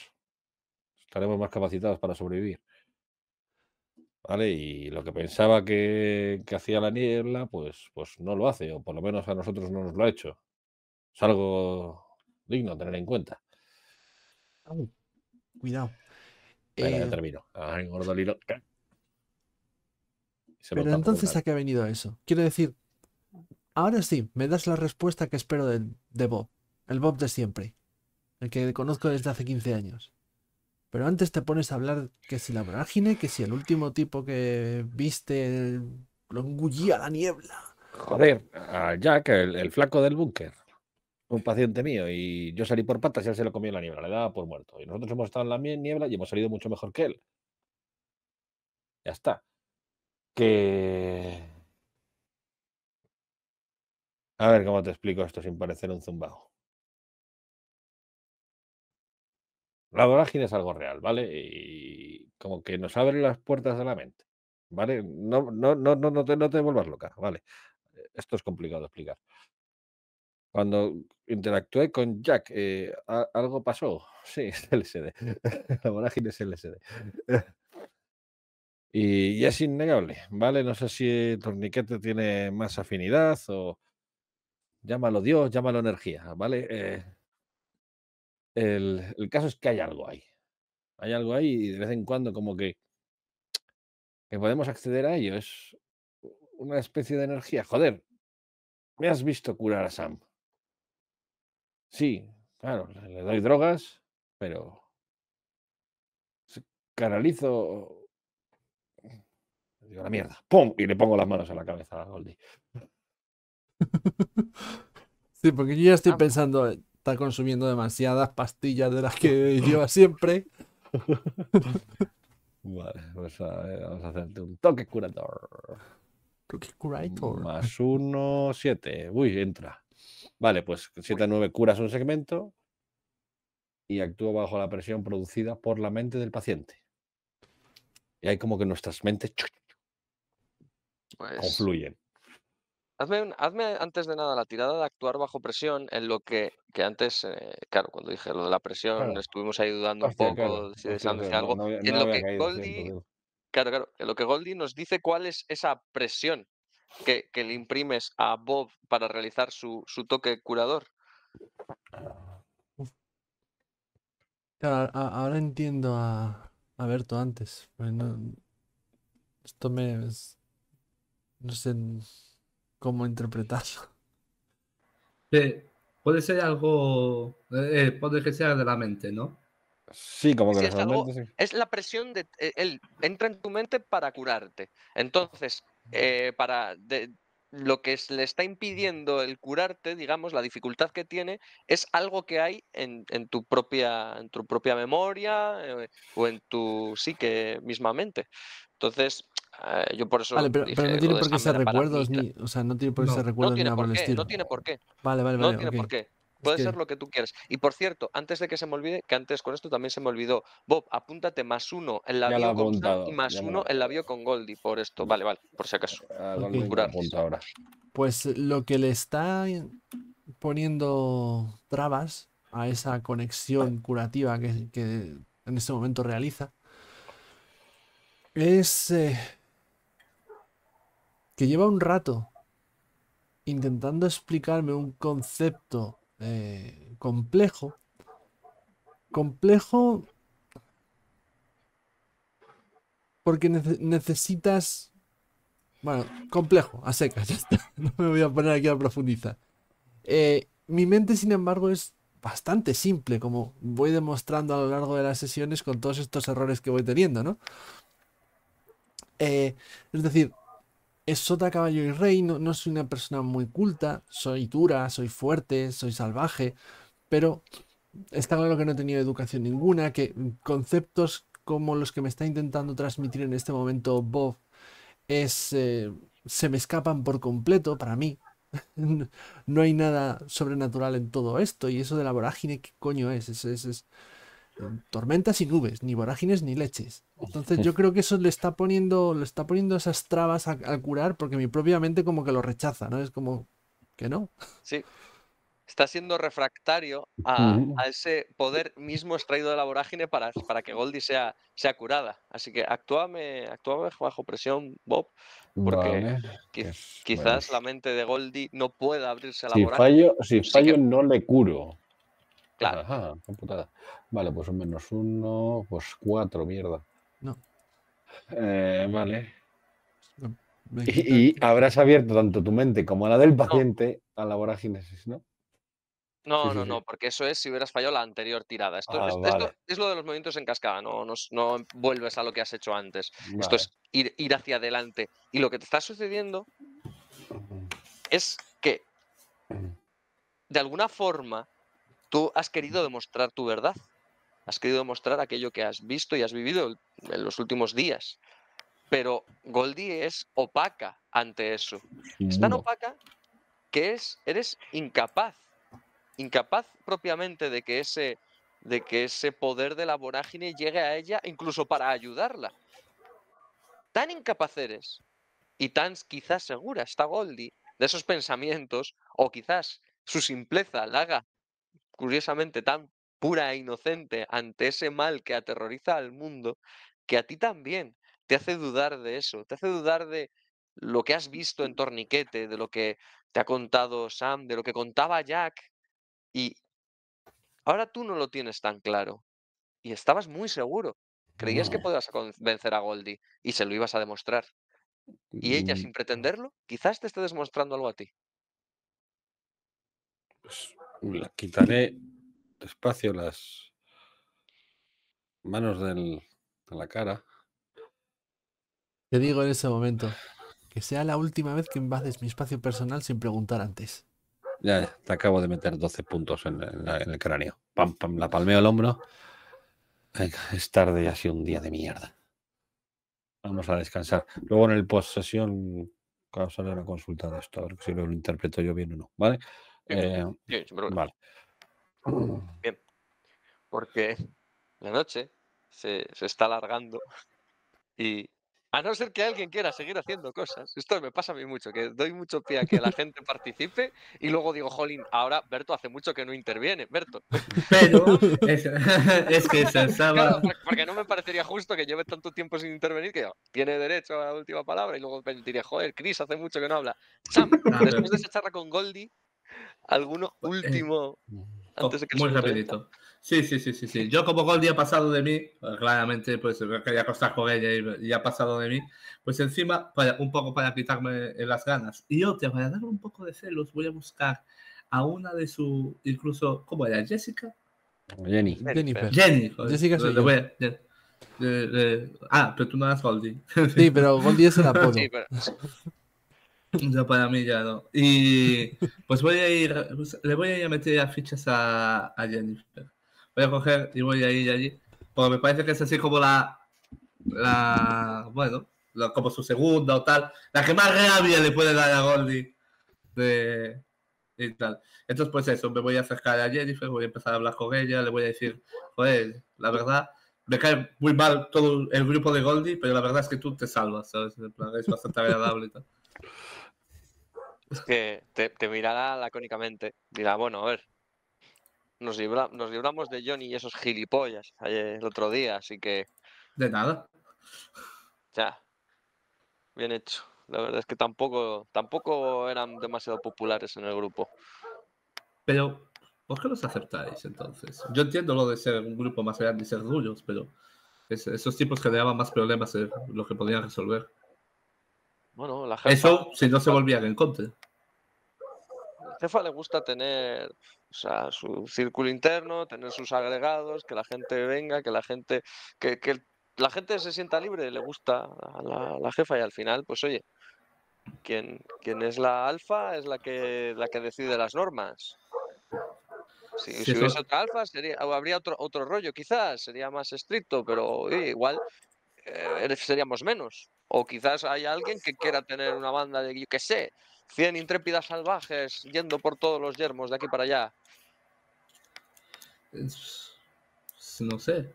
estaremos más capacitados para sobrevivir. ¿Vale? Y lo que pensaba que, hacía la niebla, pues, pues no lo hace, o por lo menos a nosotros no nos lo ha hecho. Es algo digno tener en cuenta. cuidado. ya eh, termino. Ah, pero entonces, ¿a qué ha venido eso? Quiero decir, ahora sí, me das la respuesta que espero de, de Bob. El Bob de siempre. El que conozco desde hace 15 años. Pero antes te pones a hablar que si la vorágine, que si el último tipo que viste lo engullía la niebla. Joder, ah, a Jack, el flaco del búnker un paciente mío y yo salí por patas y él se lo comió en la niebla, le daba por muerto. Y nosotros hemos estado en la niebla y hemos salido mucho mejor que él. Ya está. Que. A ver cómo te explico esto sin parecer un zumbajo. La vorágine es algo real, ¿vale? Y como que nos abre las puertas de la mente, ¿vale? No, no, no, no, no, te, no te vuelvas loca, ¿vale? Esto es complicado de explicar. Cuando interactué con Jack, eh, algo pasó. (laughs) Sí, es LSD. (laughs) La vorágine es LSD. Y, es innegable, ¿vale? No sé si el torniquete tiene más afinidad o llámalo Dios, llámalo energía, ¿vale? Eh, el, el, caso es que hay algo ahí. Hay algo ahí y de vez en cuando como que, que podemos acceder a ello. Es una especie de energía. Joder, me has visto curar a Sam. Sí, claro, le doy drogas, pero canalizo. Digo, la mierda. ¡Pum! Y le pongo las manos a la cabeza a Goldie. Sí, porque yo ya estoy ah. pensando, eh, está consumiendo demasiadas pastillas de las que lleva siempre. (laughs) Vale, pues, vamos a hacerte un toque curador. Toque curator. Más uno, siete. Uy, entra. Vale, pues 7 a 9 curas un segmento y actúa bajo la presión producida por la mente del paciente. Y hay como que nuestras mentes pues confluyen. Hazme, antes de nada la tirada de actuar bajo presión en lo que, que antes, eh, claro, cuando dije lo de la presión, estuvimos ahí dudando un poco algo. en lo que Goldi en lo que Goldie nos dice cuál es esa presión que, le imprimes a Bob para realizar su, toque curador. ahora entiendo a, a Berto antes. Pues esto me. No sé cómo interpretarlo. puede ser algo. Eh, eh, puede que sea de la mente, ¿no? Sí, como que es, es, la presión de eh, él entra en tu mente para curarte. Entonces, eh, para lo que le está impidiendo el curarte, digamos, la dificultad que tiene, es algo que hay en, tu, propia, en tu propia memoria eh, o en tu psique mismamente. Entonces, ah, yo por eso. Vale, pero, no tiene por qué ser recuerdos, ni, no tiene por qué nada por, No tiene por qué. Vale, vale, vale. No tiene por qué. Puede ser lo que tú quieras. Y por cierto, antes de que se me olvide, que antes con esto también se me olvidó, Bob, apúntate más uno en la con y más uno en la bio con Goldi por esto. Vale, vale, por si acaso. Ah, ahora. Pues eh, lo que le está poniendo trabas a esa conexión curativa que, en este momento realiza es eh, que lleva un rato intentando explicarme un concepto eh, complejo. Complejo porque necesitas... Bueno, complejo, a secas, (laughs) ya está. No me voy a poner aquí a profundizar. Eh, mi mente, sin embargo, es bastante simple, como voy demostrando a lo largo de las sesiones con todos estos errores que voy teniendo, ¿no? Eh, es decir, es sota, caballo y rey, no, soy una persona muy culta, soy dura, soy fuerte, soy salvaje, pero está claro que no he tenido educación ninguna, que conceptos como los que me está intentando transmitir en este momento Bob eh, se me escapan por completo para mí. (laughs) no hay nada sobrenatural en todo esto y eso de la vorágine, ¿qué coño es? es, es tormentas y nubes, ni vorágines ni leches. Entonces yo creo que eso le está poniendo, le está poniendo esas trabas al curar porque mi propia mente como que lo rechaza, ¿no? Es como que no. Sí. Está siendo refractario a, ese poder mismo extraído de la vorágine para, para que Goldie sea, sea curada. Así que actúame, actúame bajo presión, Bob, porque quizás pues la mente de Goldie no pueda abrirse a la si Fallo, si fallo, no le curo Claro. Ajá, Vale, pues un menos uno, pues cuatro, mierda. No. Eh, vale. y, habrás abierto tanto tu mente como la del paciente a la voráginesis, ¿no? No, no, no, porque eso es si hubieras fallado la anterior tirada. Esto, ah, es, lo de los movimientos en cascada, no, no, vuelves a lo que has hecho antes. Esto es ir, hacia adelante. Y lo que te está sucediendo es que, de alguna forma, Tú has querido demostrar tu verdad, has querido demostrar aquello que has visto y has vivido en los últimos días. Pero Goldie es opaca ante eso. Es tan opaca que es, eres incapaz, incapaz propiamente de que ese de que ese poder de la vorágine llegue a ella incluso para ayudarla. Tan incapaz eres y tan quizás segura está Goldie de esos pensamientos o quizás su simpleza la haga curiosamente tan pura e inocente ante ese mal que aterroriza al mundo, que a ti también te hace dudar de eso, te hace dudar de lo que has visto en Torniquete, de lo que te ha contado Sam, de lo que contaba Jack, y ahora tú no lo tienes tan claro. Y estabas muy seguro. Creías que podías convencer a Goldie y se lo ibas a demostrar. Y ella, sin pretenderlo, quizás te esté demostrando algo a ti. Pues quitaré despacio las manos de la cara. Te digo en ese momento que sea la última vez que invades mi espacio personal sin preguntar antes. Ya, te acabo de meter 12 puntos en, el cráneo. Pam, pam, la palmeo el hombro. es tarde y ha sido un día de mierda. Vamos a descansar. Luego en el post sesión, a sale una consulta de esto, a ver si lo interpreto yo bien o no. ¿Vale? Eh, (clears throat) Bien. Porque la noche se, está alargando y a no ser que alguien quiera seguir haciendo cosas. Esto me pasa a mí mucho, que doy mucho pie a que la gente participe y luego digo, jolín, ahora Berto hace mucho que no interviene, Berto. (laughs) Pero es, (laughs) es que es (laughs) estaba... porque no me parecería justo que lleve tanto tiempo sin intervenir que tiene derecho a la última palabra y luego diría, joder, Chris hace mucho que no habla. Sam, después de esa charla con Goldie, ¿Alguno pues, eh, último? antes de que muy rapidito. Sí, sí, sí, sí, sí. Yo como Goldie ha pasado de mí, pues, claramente pues quería acostar con ella y, y, ha pasado de mí, pues encima un poco para quitarme eh, las ganas. Y te voy a dar un poco de celos, voy a buscar a una de su, incluso, ¿cómo era? Jessica. Jenny. Jenny. Jessica soy yo. ah, pero tú no eras Goldie. Sí, pero Goldie es el (laughs) apodo. Ya (laughs) para mí ya no. Y pues voy a ir, pues, le voy a ir meter a fichas a, a, Jennifer. Voy a coger y voy a ir allí. Porque me parece que es así como la, la bueno, como su segunda o tal. La que más rabia le puede dar a Goldie de, y tal. Entonces pues eso, me voy a acercar a Jennifer, voy a empezar a hablar con ella, le voy a decir, joder, la verdad, me cae muy mal todo el grupo de Goldie, pero la verdad es que tú te salvas, ¿sabes? Es bastante agradable y tal. Que te, mirará lacónicamente. Dirá, bueno, a ver. Nos, libramos de Johnny y esos gilipollas el otro día, así que. De nada. Ya. Bien hecho. La verdad es que tampoco, tampoco eran demasiado populares en el grupo. Pero, ¿por qué los aceptáis entonces? Yo entiendo lo de ser un grupo más grande y ser duro pero esos tipos generaban más problemas de lo que podían resolver. Bueno, la Eso si no se volvían en contra jefa le gusta tener o sea, su círculo interno, tener sus agregados, que la gente venga, que la gente, que, la gente se sienta libre, le gusta a la, jefa y al final, pues oye, quien, quien es la alfa es la que, la que decide las normas. Si, hubiese otra alfa, sería, habría otro, otro rollo, quizás, sería más estricto, pero igual eh, seríamos menos. O quizás hay alguien que quiera tener una banda de, yo qué sé, 100 intrépidas salvajes yendo por todos los yermos de aquí para allá. no sé.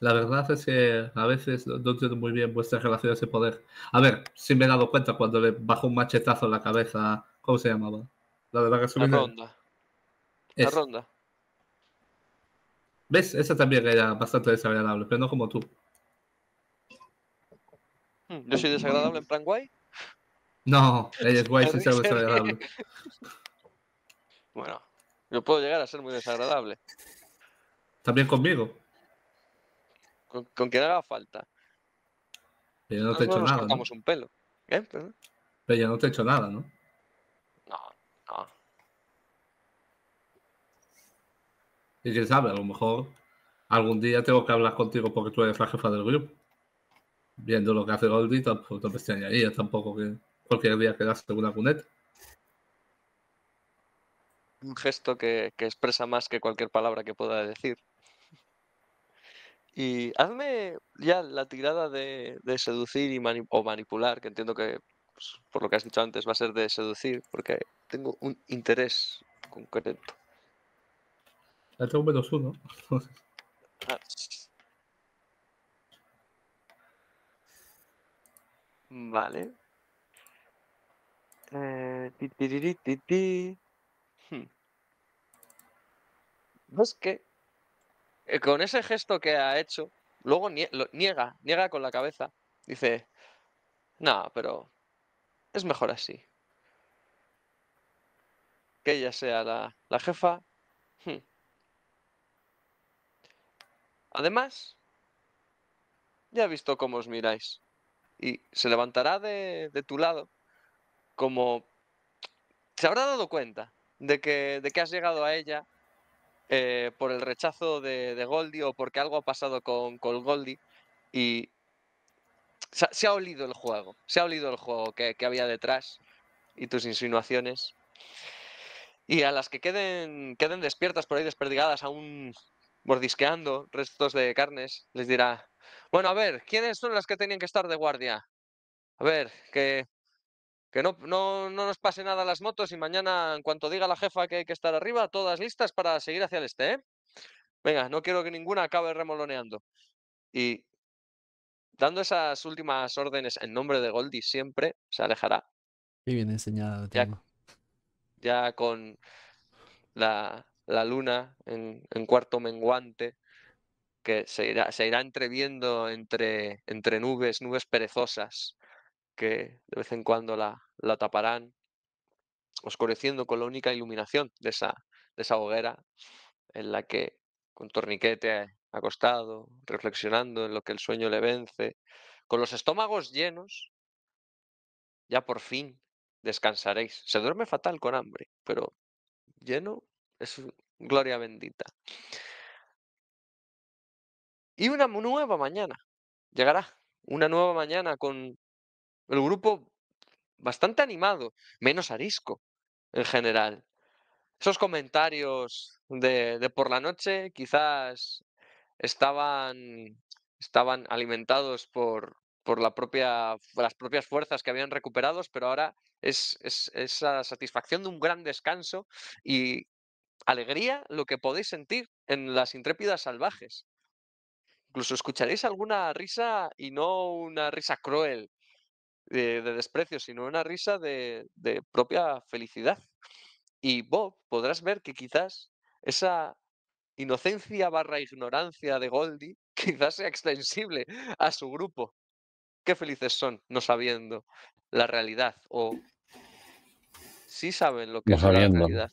La verdad es que a veces no entiendo muy bien vuestras relaciones de poder. A ver, si me he dado cuenta cuando le bajo un machetazo en la cabeza, ¿cómo se llamaba? La la ronda. Es. La ronda. ¿Ves? Esa también era bastante desagradable, pero no como tú. ¿Yo soy desagradable en plan guay? No, ella es guay (laughs) sin ser desagradable. Bueno, yo puedo llegar a ser muy desagradable. También conmigo. Con, con quien haga falta. Pero yo no, te he hecho nada. un pelo. ¿Eh? Pero... Pero yo no te he hecho nada, ¿no? No, no. Y quién sabe, a lo mejor algún día tengo que hablar contigo porque tú eres la jefa del grupo viendo lo que hace Goldie, tampoco me tampoco que cualquier día quedase una cuneta. Un gesto que, expresa más que cualquier palabra que pueda decir. Y hazme ya la tirada de, seducir y o manipular, que entiendo que pues, por lo que has dicho antes va a ser de seducir, porque tengo un interés concreto. Ya tengo menos uno. Ah, Vale. Eh, ¿No hmm. que eh, con ese gesto que ha hecho, luego niega, niega con la cabeza. Dice, no, pero es mejor así. Que ella sea la, jefa. Hmm. Además, ya he visto cómo os miráis y se levantará de, tu lado como se habrá dado cuenta de que, de que has llegado a ella eh, por el rechazo de, de, Goldie o porque algo ha pasado con, con Goldie y se, ha olido el juego, se ha olido el juego que, había detrás y tus insinuaciones. Y a las que queden, queden despiertas por ahí desperdigadas, aún mordisqueando restos de carnes, les dirá, bueno, a ver, ¿quiénes son las que tenían que estar de guardia? A ver, que, que no, no, no nos pase nada las motos y mañana, en cuanto diga la jefa que hay que estar arriba, todas listas para seguir hacia el este, ¿eh? Venga, no quiero que ninguna acabe remoloneando. Y dando esas últimas órdenes en nombre de Goldie siempre, se alejará. Muy bien enseñado, ya, ya con la, la luna en cuarto menguante que se irá, se irá entreviendo entre, entre nubes, nubes perezosas, que de vez en cuando la, taparán, oscureciendo con la única iluminación de esa, de esa hoguera en la que con torniquete acostado, reflexionando en lo que el sueño le vence, con los estómagos llenos, ya por fin descansaréis. Se duerme fatal con hambre, pero lleno es gloria bendita. Y una nueva mañana llegará. Una nueva mañana con el grupo bastante animado, menos arisco en general. Esos comentarios de, por la noche quizás estaban, estaban alimentados por, por la propia, las propias fuerzas que habían recuperado, pero ahora es, es esa satisfacción de un gran descanso y alegría lo que podéis sentir en las intrépidas salvajes. Incluso escucharéis alguna risa y no una risa cruel de, desprecio, sino una risa de, propia felicidad. Y Bob, podrás ver que quizás esa inocencia barra ignorancia de Goldie (laughs) quizás sea extensible a su grupo. Qué felices son no sabiendo la realidad o sí saben lo que es la realidad.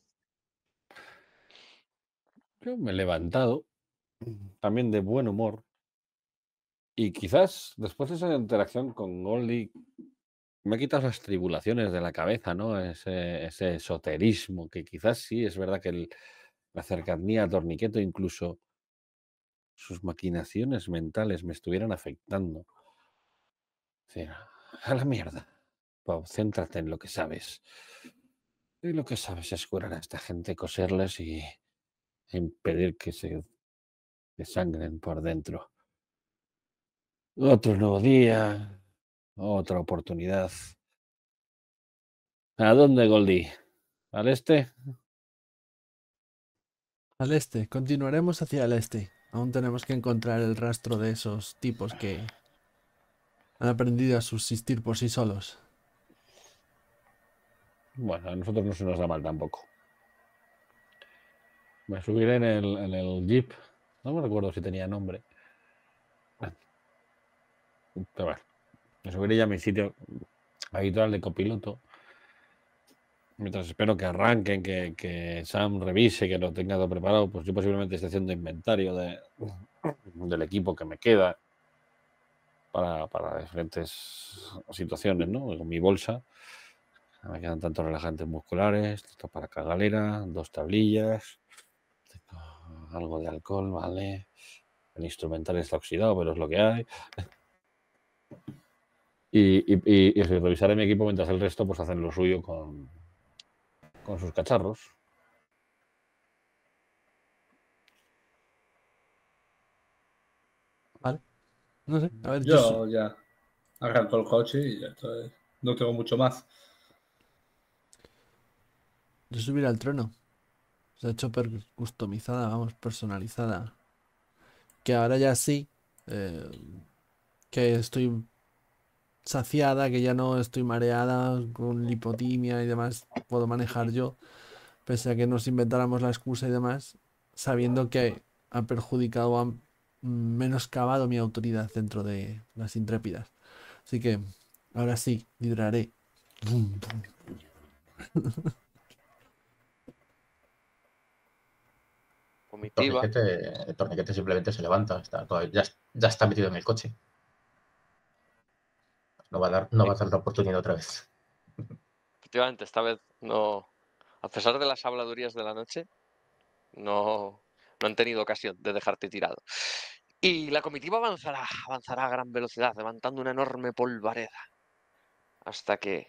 Yo me he levantado también de buen humor. Y quizás después de esa interacción con Olly me quitas las tribulaciones de la cabeza, ¿no? Ese, ese esoterismo, que quizás sí, es verdad que la cercanía a Torniqueto, incluso sus maquinaciones mentales me estuvieran afectando. a la mierda. Pau, céntrate en lo que sabes. Y lo que sabes es curar a esta gente, coserles y impedir que se que sangren por dentro. Otro nuevo día, otra oportunidad. ¿A dónde, Goldie? ¿Al este? Al este, continuaremos hacia el este. Aún tenemos que encontrar el rastro de esos tipos que han aprendido a subsistir por sí solos. Bueno, a nosotros no se nos da mal tampoco. Me subiré en el, en el jeep no me recuerdo si tenía nombre. Pero bueno, me subiré ya a mi sitio habitual de copiloto. Mientras espero que arranquen, que, que, Sam revise, que lo tenga todo preparado, pues yo posiblemente esté haciendo inventario de, del equipo que me queda para, diferentes situaciones, ¿no? mi bolsa. Me quedan tantos relajantes musculares, esto para cagalera, dos tablillas, algo de alcohol, ¿vale? El instrumental está oxidado, pero es lo que hay. Y, revisaré mi equipo mientras el resto pues hacen lo suyo con, con sus cacharros. Vale. No sé. A ver, yo, ya arranco el coche y ya estoy. Eh. No tengo mucho más. Yo subir al trono. Se ha hecho customizada, vamos, personalizada. Que ahora ya sí. Eh, que estoy saciada, que ya no estoy mareada con lipotimia y demás. Puedo manejar yo. Pese a que nos inventáramos la excusa y demás. Sabiendo que ha perjudicado, ha menoscabado mi autoridad dentro de las intrépidas. Así que ahora sí, lideraré. El torniquete, simplemente se levanta, ya, está metido en el coche. No va a dar, no a la oportunidad otra vez. Efectivamente, esta vez no. A pesar de las habladurías de la noche, no, no han tenido ocasión de dejarte tirado. Y la comitiva avanzará, avanzará a gran velocidad, levantando una enorme polvareda. Hasta que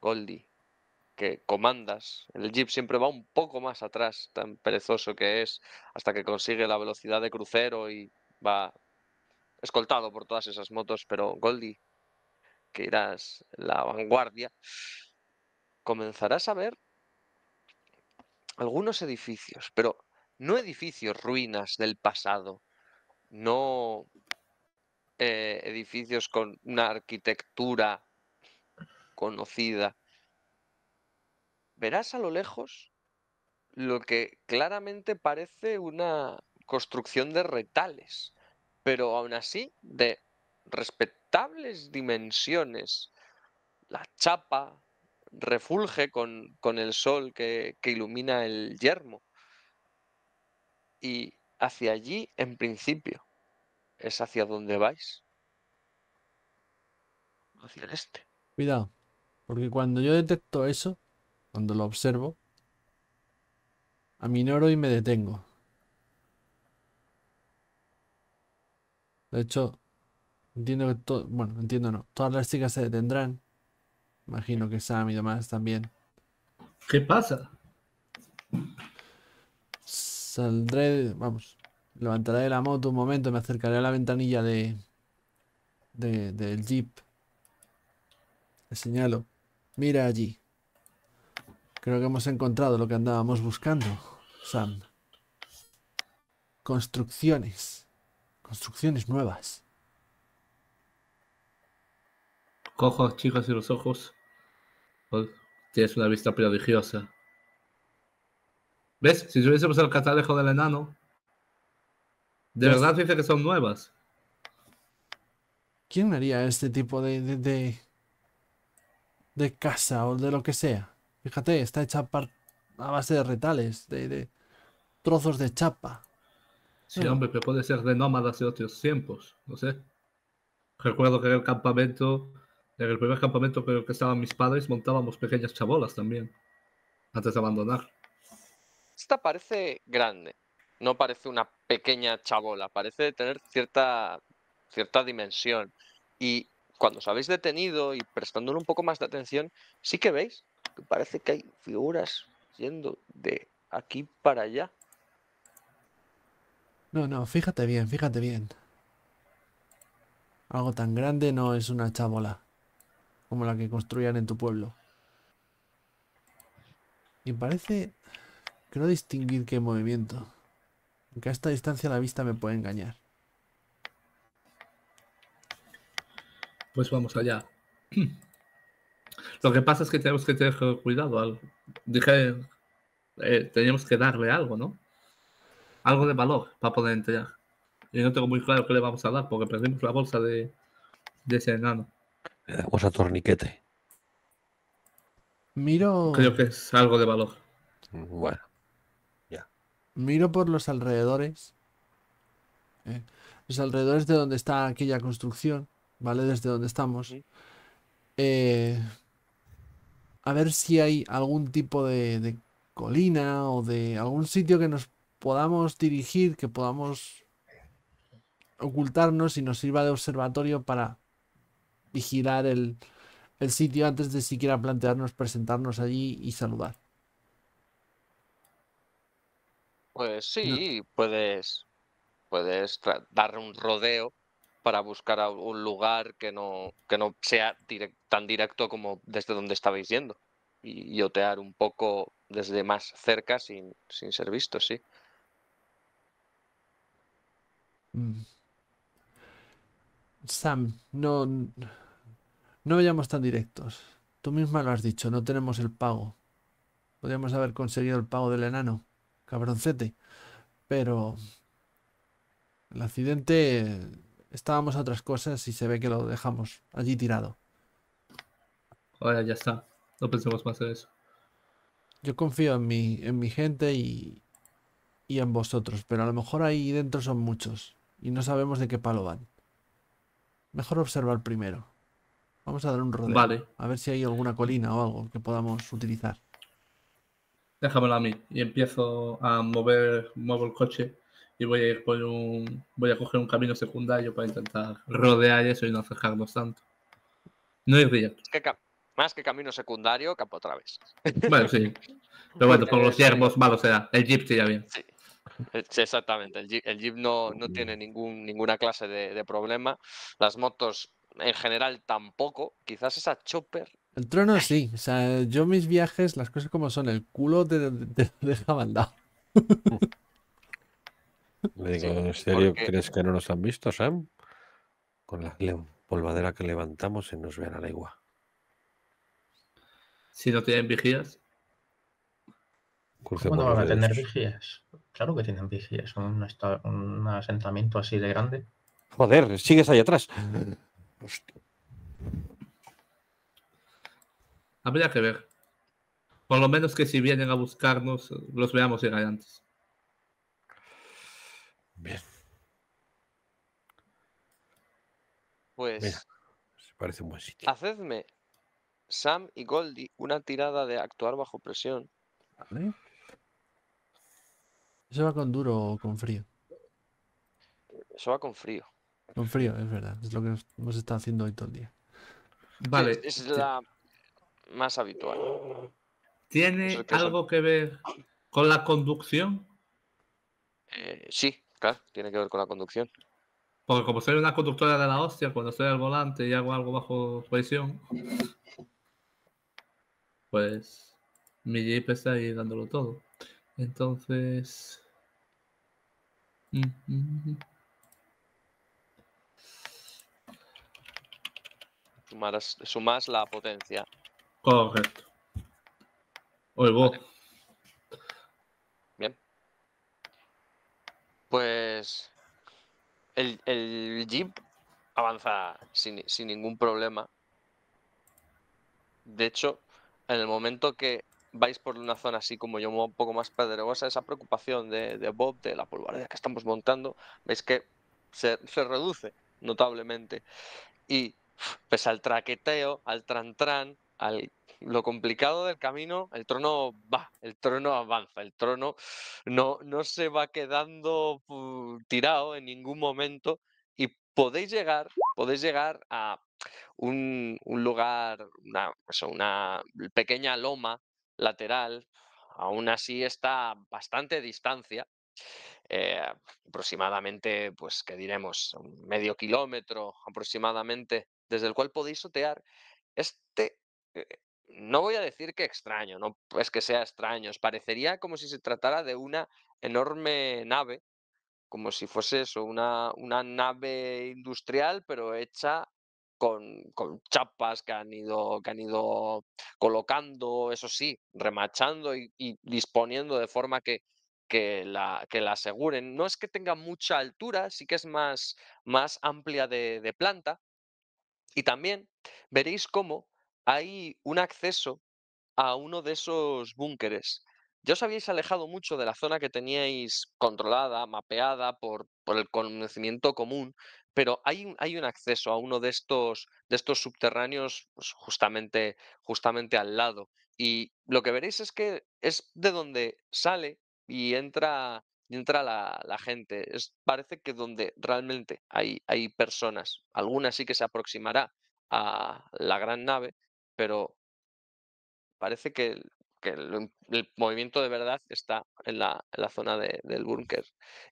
Goldi que comandas. El jeep siempre va un poco más atrás, tan perezoso que es, hasta que consigue la velocidad de crucero y va escoltado por todas esas motos, pero Goldie, que irás la vanguardia, comenzarás a ver algunos edificios, pero no edificios ruinas del pasado, no eh, edificios con una arquitectura conocida, verás a lo lejos lo que claramente parece una construcción de retales, pero aún así de respetables dimensiones. La chapa refulge con, el sol que, que ilumina el yermo. Y hacia allí, en principio, es hacia donde vais. Hacia el este. Cuidado, porque cuando yo detecto eso, cuando lo observo, a aminoro y me detengo. De hecho, entiendo que todo, bueno, entiendo no, todas las chicas se detendrán. Imagino que Sam y demás también. ¿Qué pasa? Saldré, vamos, levantaré la moto un momento, me acercaré a la ventanilla de, de del jeep. Le señalo, mira allí. Creo que hemos encontrado lo que andábamos buscando, Sam. Construcciones. Construcciones nuevas. Cojo chicas y los ojos. Oh, tienes una vista prodigiosa. ¿Ves? Si tuviésemos el catalejo del enano. De pues- verdad dice que son nuevas. ¿Quién haría este tipo de, de, de casa o de lo que sea? Fíjate, está hecha a base de retales, de, trozos de chapa. Sí, hombre, pero puede ser de nómadas de otros tiempos, no sé. Recuerdo que en el campamento, en el primer campamento creo que estaban mis padres, montábamos pequeñas chabolas también, antes de abandonar. Esta parece grande, no parece una pequeña chabola, parece tener cierta, cierta dimensión. Y cuando os habéis detenido y prestándole un poco más de atención, sí que veis parece que hay figuras yendo de aquí para allá. No, no, fíjate bien, fíjate bien. Algo tan grande no es una chabola como la que construían en tu pueblo. Y parece que no distinguir qué movimiento. Aunque a esta distancia la vista me puede engañar. Pues vamos allá. (clears throat) Lo que pasa es que tenemos que tener cuidado. Dije, eh, teníamos que darle algo, ¿no? Algo de valor para poder entrar. Y no tengo muy claro qué le vamos a dar, porque perdimos la bolsa de, de ese enano. Le damos a torniquete. Miro. Creo que es algo de valor. Bueno. Ya. Miro por los alrededores. Eh, los alrededores de donde está aquella construcción, ¿vale? Desde donde estamos. Eh, a ver si hay algún tipo de, colina o de algún sitio que nos podamos dirigir, que podamos ocultarnos y nos sirva de observatorio para vigilar el, sitio antes de siquiera plantearnos presentarnos allí y saludar. Pues sí, puedes, puedes dar un rodeo para buscar un lugar que no, no sea tan directo como desde donde estabais yendo y, otear un poco desde más cerca sin, ser visto, sí. Mm. Sam, no, no vayamos tan directos. Tú misma lo has dicho, no tenemos el pago. Podríamos haber conseguido el pago del enano, cabroncete. Pero el accidente estábamos a otras cosas y se ve que lo dejamos allí tirado. Ahora ya está. No pensemos más en eso. Yo confío en mi, en mi gente y, y en vosotros, pero a lo mejor ahí dentro son muchos y no sabemos de qué palo van. Mejor observar primero. Vamos a dar un rodeo. Vale. A ver si hay alguna colina o algo que podamos utilizar. Déjamelo a mí y empiezo a mover, muevo el coche y voy a ir por un. Voy a coger un camino secundario para intentar rodear eso y no acercarnos tanto. No es más que camino secundario, campo vez Bueno, sí. Pero bueno, por los ciervos malos será. El jeep sí ya bien. Sí. Exactamente, el jeep, no, no, tiene ningún, ninguna clase de, problema. Las motos en general tampoco. Quizás esa chopper el trono sí. O sea, yo mis viajes, las cosas como son, el culo de te, te dado. (laughs) ¿en serio crees que no nos han visto, Sam? Con la polvadera que levantamos se nos vean a la igua. Si no tienen vigías. no van a tener vigías? Claro que tienen vigías. Un, asentamiento así de grande. Joder, sigues ahí atrás. (laughs) Habría que ver. Por lo menos que si vienen a buscarnos, los veamos allá antes. Bien. Pues. parece un buen sitio. Hacedme, Sam y Goldie, una tirada de actuar bajo presión. Vale. ¿Eso va con duro o con frío? Eso va con frío. Con frío, es verdad. Es lo que hemos estado haciendo hoy todo el día. Vale. Es, la más habitual. ¿Tiene algo que ver con la conducción? Eh, sí tiene que ver con la conducción. Porque como soy una conductora de la hostia, cuando estoy al volante y hago algo bajo presión, pues mi jeep está ahí dándolo todo. Entonces... Mm, mm, mm. Sumas la potencia. Correcto. O Pues el, Jeep avanza sin, ningún problema. De hecho, en el momento que vais por una zona así como yo, un poco más pedregosa, esa preocupación de, Bob, de la polvareda que estamos montando, veis que se, se reduce notablemente. Y pues al traqueteo, al tran-tran, al lo complicado del camino, el trono va, el trono avanza, el trono no, no se va quedando tirado en ningún momento y podéis llegar, podéis llegar a un, lugar, una, pequeña loma lateral, aún así está bastante distancia, eh, aproximadamente, pues, qué diremos? Medio kilómetro aproximadamente, desde el cual podéis sotear este, eh, no voy a decir que extraño, no es que sea extraño, os parecería como si se tratara de una enorme nave, como si fuese eso, una, una nave industrial, pero hecha con, chapas que han, ido, que han ido colocando, eso sí, remachando y, disponiendo de forma que, la, que la aseguren. No es que tenga mucha altura, sí que es más, más amplia de, de planta. Y también veréis cómo hay un acceso a uno de esos búnkeres. Ya os habíais alejado mucho de la zona que teníais controlada, mapeada por, el conocimiento común, pero hay un, hay un acceso a uno de estos, de estos subterráneos pues, justamente, justamente al lado. Y lo que veréis es que es de donde sale y entra, entra la, gente. parece que donde realmente hay, hay personas, Alguna sí que se aproximará a la gran nave, pero parece que, em, el, movimiento de verdad está en la, zona del búnker.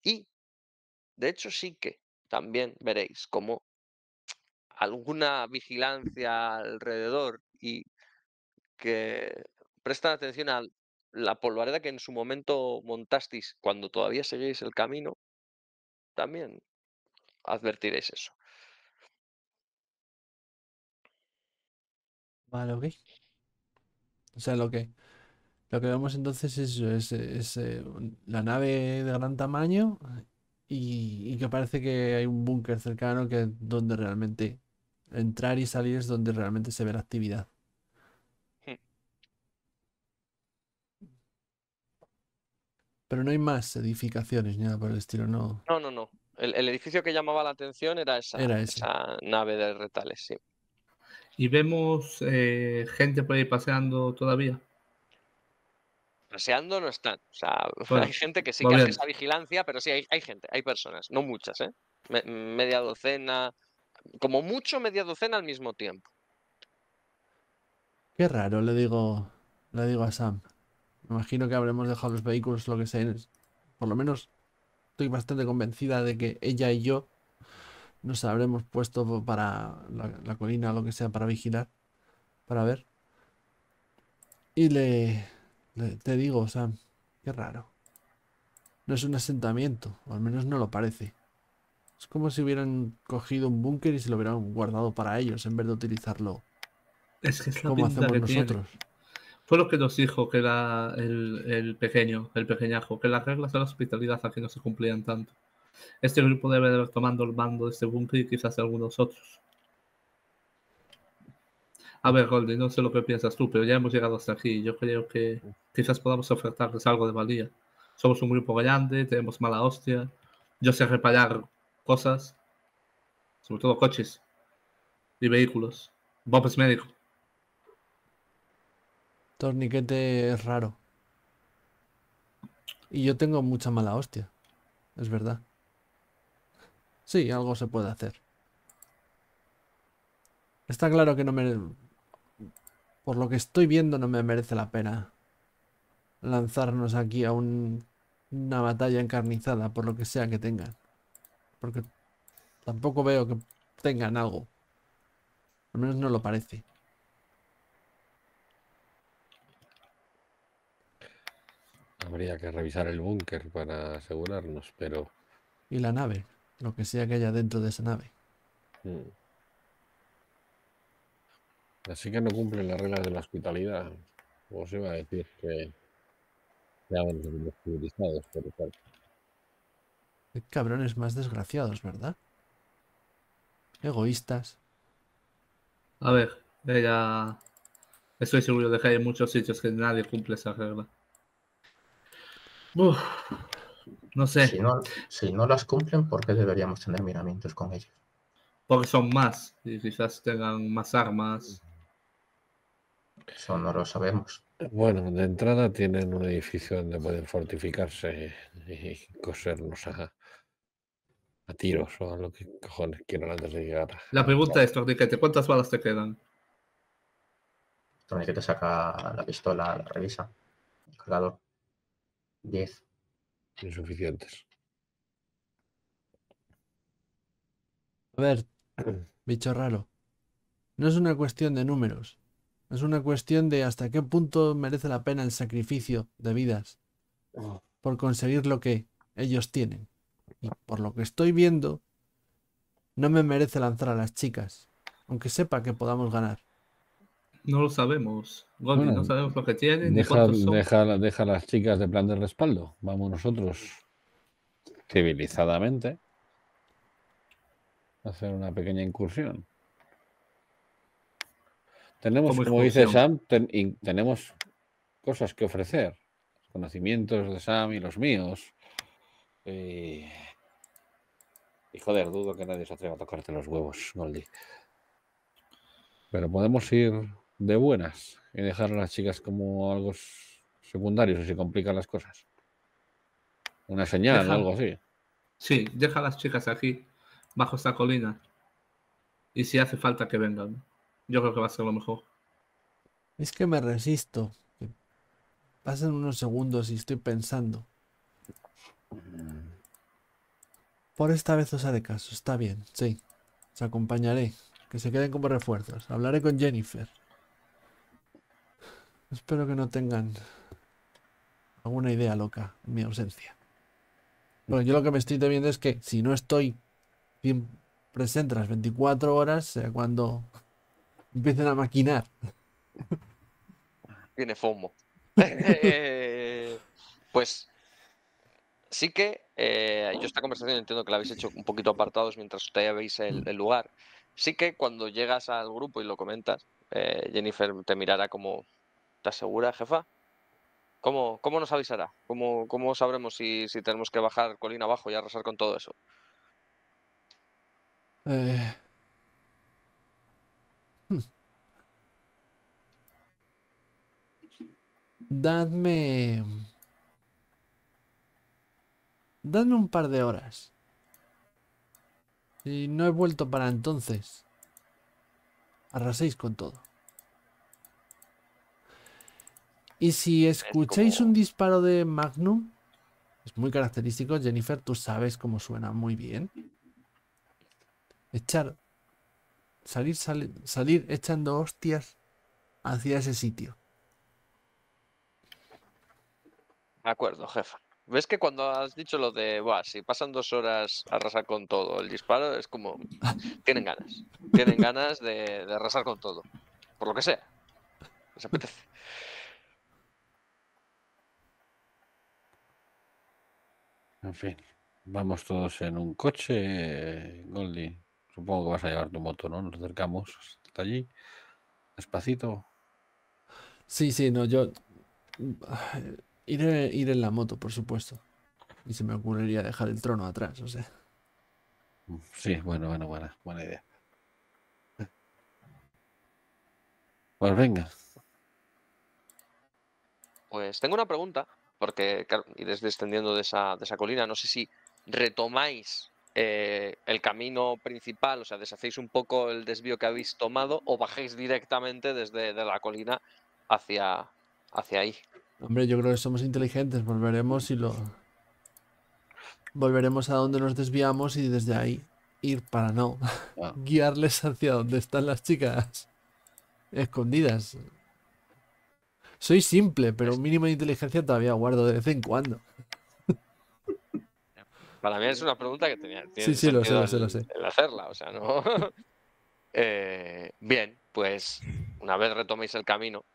Y de hecho sí que también veréis como alguna vigilancia alrededor y que prestan atención a la polvareda que en su momento montasteis cuando todavía seguís el camino, también advertiréis eso. Vale, ok. O sea, lo que, lo que vemos entonces es, es, eh, la nave de gran tamaño y, que parece que hay un búnker cercano que es donde realmente entrar y salir es donde realmente se ve la actividad. Pero no hay más edificaciones ni nada por el estilo, no. No, no, no. El, edificio que llamaba la atención era esa, esa nave de retales, sí. ¿Y vemos eh, gente por ahí paseando todavía? Paseando no están. O sea, (laughs) hay gente que sí que pues hace esa vigilancia, pero sí, hay, hay, gente, hay personas, no muchas, ¿eh? media docena, como mucho media docena al mismo tiempo. Qué raro, le digo, le digo a Sam. Me imagino que habremos dejado los vehículos, lo que sea. Por lo menos estoy bastante convencida de que ella y yo nos habremos puesto para la, colina o lo que sea para vigilar, para ver. Y le, te digo, o sea, qué raro. No es un asentamiento, o al menos no lo parece. Es como si hubieran cogido un búnker y se lo hubieran guardado para ellos en vez de utilizarlo es que es la como hacemos que nosotros. Fue lo que nos dijo que era el, el, pequeño, el pequeñajo, que las reglas de la hospitalidad aquí no se cumplían tanto. Este grupo debe haber tomado el mando de este búnker y quizás algunos otros. A ver, Goldie, no sé lo que piensas tú, pero ya hemos llegado hasta aquí. Yo creo que quizás podamos ofertarles algo de valía. Somos un grupo grande, tenemos mala hostia. Yo sé reparar cosas, sobre todo coches y vehículos. Bob es médico. Torniquete es raro. Y yo tengo mucha mala hostia, es verdad. Sí, algo se puede hacer. Está claro que no me... Por lo que estoy viendo no me merece la pena lanzarnos aquí a una batalla encarnizada, por lo que sea que tengan. Porque tampoco veo que tengan algo. Al menos no lo parece. Habría que revisar el búnker para asegurarnos, pero... ¿Y la nave? Lo que sea que haya dentro de esa nave. Hmm. Así que no cumplen las reglas de la hospitalidad. Os iba a decir que ya van los civilizados, pero tal. cabrones más desgraciados, ¿verdad? Egoístas. A ver, ella, Estoy seguro de que hay muchos sitios que nadie cumple esa regla. No sé. Si no, las cumplen, ¿por qué deberíamos tener miramientos con ellos? Porque son más y quizás tengan más armas. Eso no lo sabemos. Bueno, de entrada tienen un edificio donde pueden fortificarse y cosernos a, tiros o a lo que cojones quieran antes de llegar. La pregunta es, Torniquete, ¿cuántas balas te quedan? Torniquete saca la pistola, la revisa, el cargador. Diez insuficientes. A ver, (clears throat) bicho raro. No es una cuestión de números. Es una cuestión de hasta qué punto merece la pena el sacrificio de vidas por conseguir lo que ellos tienen. Y por lo que estoy viendo, no me merece lanzar a las chicas, aunque sepa que podamos ganar. No lo sabemos. no sabemos lo que tienen. Deja, a las chicas de plan de respaldo. Vamos nosotros civilizadamente a hacer una pequeña incursión. Tenemos, como, dice Sam, tenemos cosas que ofrecer. conocimientos de Sam y los míos. Y, eh, y joder, dudo que nadie se atreva a tocarte los huevos, Goldie Pero podemos ir de buenas y dejar a las chicas como algo secundario si se complican las cosas. Una señal o algo así. Sí, deja a las chicas aquí, bajo esta colina. Y si hace falta que vengan, yo creo que va a ser lo mejor. Es que me resisto. Pasan unos segundos y estoy pensando. Por esta vez os haré caso, está bien, sí. Os acompañaré, que se queden como refuerzos. Hablaré con Jennifer. Espero que no tengan alguna idea loca en mi ausencia. Bueno, yo lo que me estoy temiendo es que si no estoy bien presente las 24 horas, sea cuando empiecen a maquinar. Tiene (laughs) FOMO. (laughs) Eh, pues sí que eh, yo esta conversación entiendo que la habéis hecho un poquito apartados mientras ustedes veis el, lugar. Sí que cuando llegas al grupo y lo comentas, eh, Jennifer te mirará como ¿Estás segura, jefa? ¿Cómo, cómo nos avisará? ¿Cómo, cómo sabremos si, tenemos que bajar colina abajo y arrasar con todo eso? Eh, hmm. Dadme... Dadme un par de horas. Y no he vuelto para entonces. Arraséis con todo. Y si escucháis un disparo de Magnum, es muy característico. Jennifer, tú sabes cómo suena muy bien. Echar, salir, salir, echando hostias hacia ese sitio. De acuerdo, jefa. ¿Ves que cuando has dicho lo de, si pasan dos horas a arrasar con todo, el disparo es como, tienen ganas, tienen ganas de, de arrasar con todo, por lo que sea, les apetece. (laughs) En fin, vamos todos en un coche, Goldie. Supongo que vas a llevar tu moto, ¿no? Nos acercamos está allí, despacito. Sí, sí, no, yo (sighs) iré, iré en la moto, por supuesto. Y se me ocurriría dejar el trono atrás, o sea. Sí, bueno, bueno, buena, buena idea. Pues venga. Pues tengo una pregunta porque claro, iréis descendiendo de esa, de esa colina. No sé si retomáis eh, el camino principal, o sea, deshacéis un poco el desvío que habéis tomado o bajéis directamente desde la colina hacia, hacia ahí. Hombre, yo creo que somos inteligentes, volveremos y lo... Volveremos a donde nos desviamos y desde ahí ir para no. Ah. (laughs) Guiarles hacia donde están las chicas escondidas. Soy simple, pero un mínimo de inteligencia todavía guardo de vez en cuando. (laughs) Para mí es una pregunta que tenía. Sí, sí, lo hacerla, o sea, no. (laughs) Eh, bien, pues una vez retoméis el camino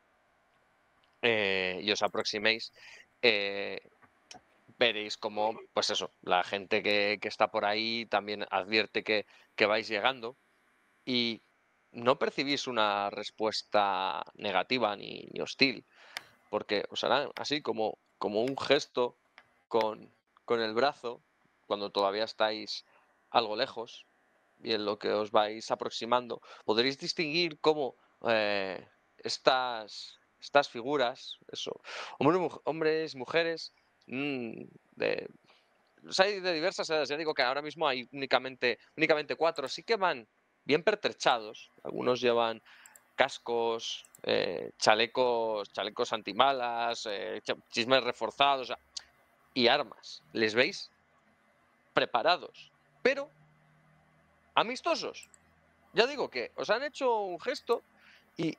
eh, y os aproximéis, eh, veréis como, pues eso, la gente que, está por ahí también advierte que, vais llegando y no percibís una respuesta negativa ni, ni hostil porque os así como, como un gesto con, el brazo cuando todavía estáis algo lejos y en lo que os vais aproximando, podréis distinguir cómo eh, estas, estas figuras, eso, hombres, mujeres, mm, de, pues hay de diversas edades, ya digo que ahora mismo hay únicamente, únicamente cuatro, sí que van bien pertrechados, algunos llevan cascos, eh, chalecos, chalecos antimalas, eh, chismes reforzados y armas. ¿Les veis? Preparados, pero amistosos. Ya digo que os han hecho un gesto y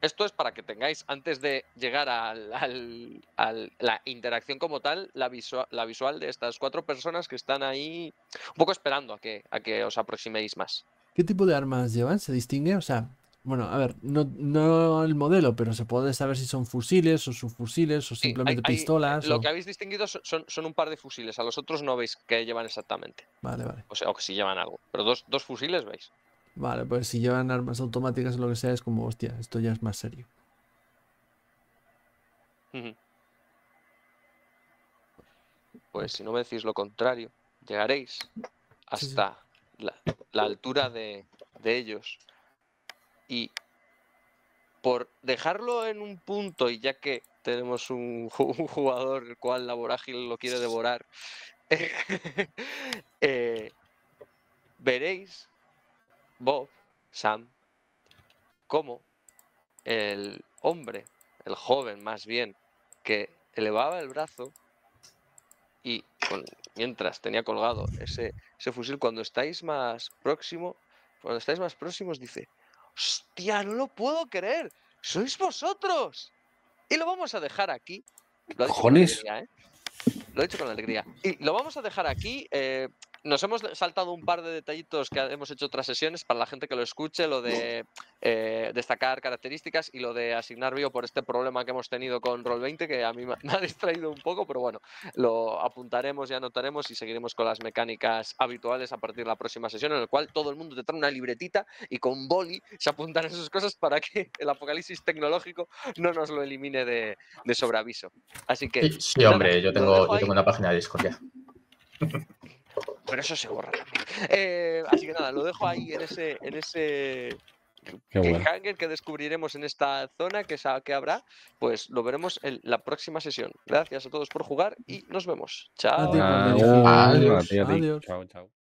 esto es para que tengáis, antes de llegar a la interacción como tal, la visual, la visual de estas cuatro personas que están ahí un poco esperando a que, a que os aproximéis más. ¿Qué tipo de armas llevan? ¿Se distingue? O sea, bueno, a ver, no, el modelo, pero se puede saber si son fusiles o subfusiles o simplemente pistolas. lo que habéis distinguido son, un par de fusiles, a los otros no veis qué llevan exactamente. Vale, vale. O sea, o que si llevan algo, pero dos, dos fusiles veis. Vale, pues si llevan armas automáticas o lo que sea, es como, hostia, esto ya es más serio. Pues si no me decís lo contrario, llegaréis hasta La, altura de, de ellos y por dejarlo en un punto, y ya que tenemos un, (laughs) jugador el cual la vorágil lo quiere devorar, (laughs) eh, veréis, Bob, Sam, cómo el hombre, el joven más bien, que elevaba el brazo y mientras tenía colgado ese, ese fusil, cuando estáis más próximo, cuando estáis más próximos, dice, ¡Hostia, no lo puedo creer! ¡Sois vosotros! Y lo vamos a dejar aquí. Lo he con alegría, ¿eh? Lo he hecho con alegría. Y lo vamos a dejar aquí. Eh, nos hemos saltado un par de detallitos que hemos hecho otras sesiones para la gente que lo escuche, lo de eh, destacar características y lo de asignar bio por este problema que hemos tenido con Roll20, que a mí (laughs) me ha distraído un poco, pero bueno, lo apuntaremos y anotaremos y seguiremos con las mecánicas habituales a partir de la próxima sesión, en la cual todo el mundo te trae una libretita y con boli se apuntan esas cosas para que el apocalipsis tecnológico no nos lo elimine de, de sobreaviso. Así que... Sí, hombre, yo tengo, yo tengo una página de Discord ya. (laughs) pero eso se borra eh, así que nada, lo dejo ahí en ese, en ese hangar que descubriremos en esta zona que, que habrá, pues lo veremos en la próxima sesión. Gracias a todos por jugar y nos vemos. Chao. Adiós. Chao, chao.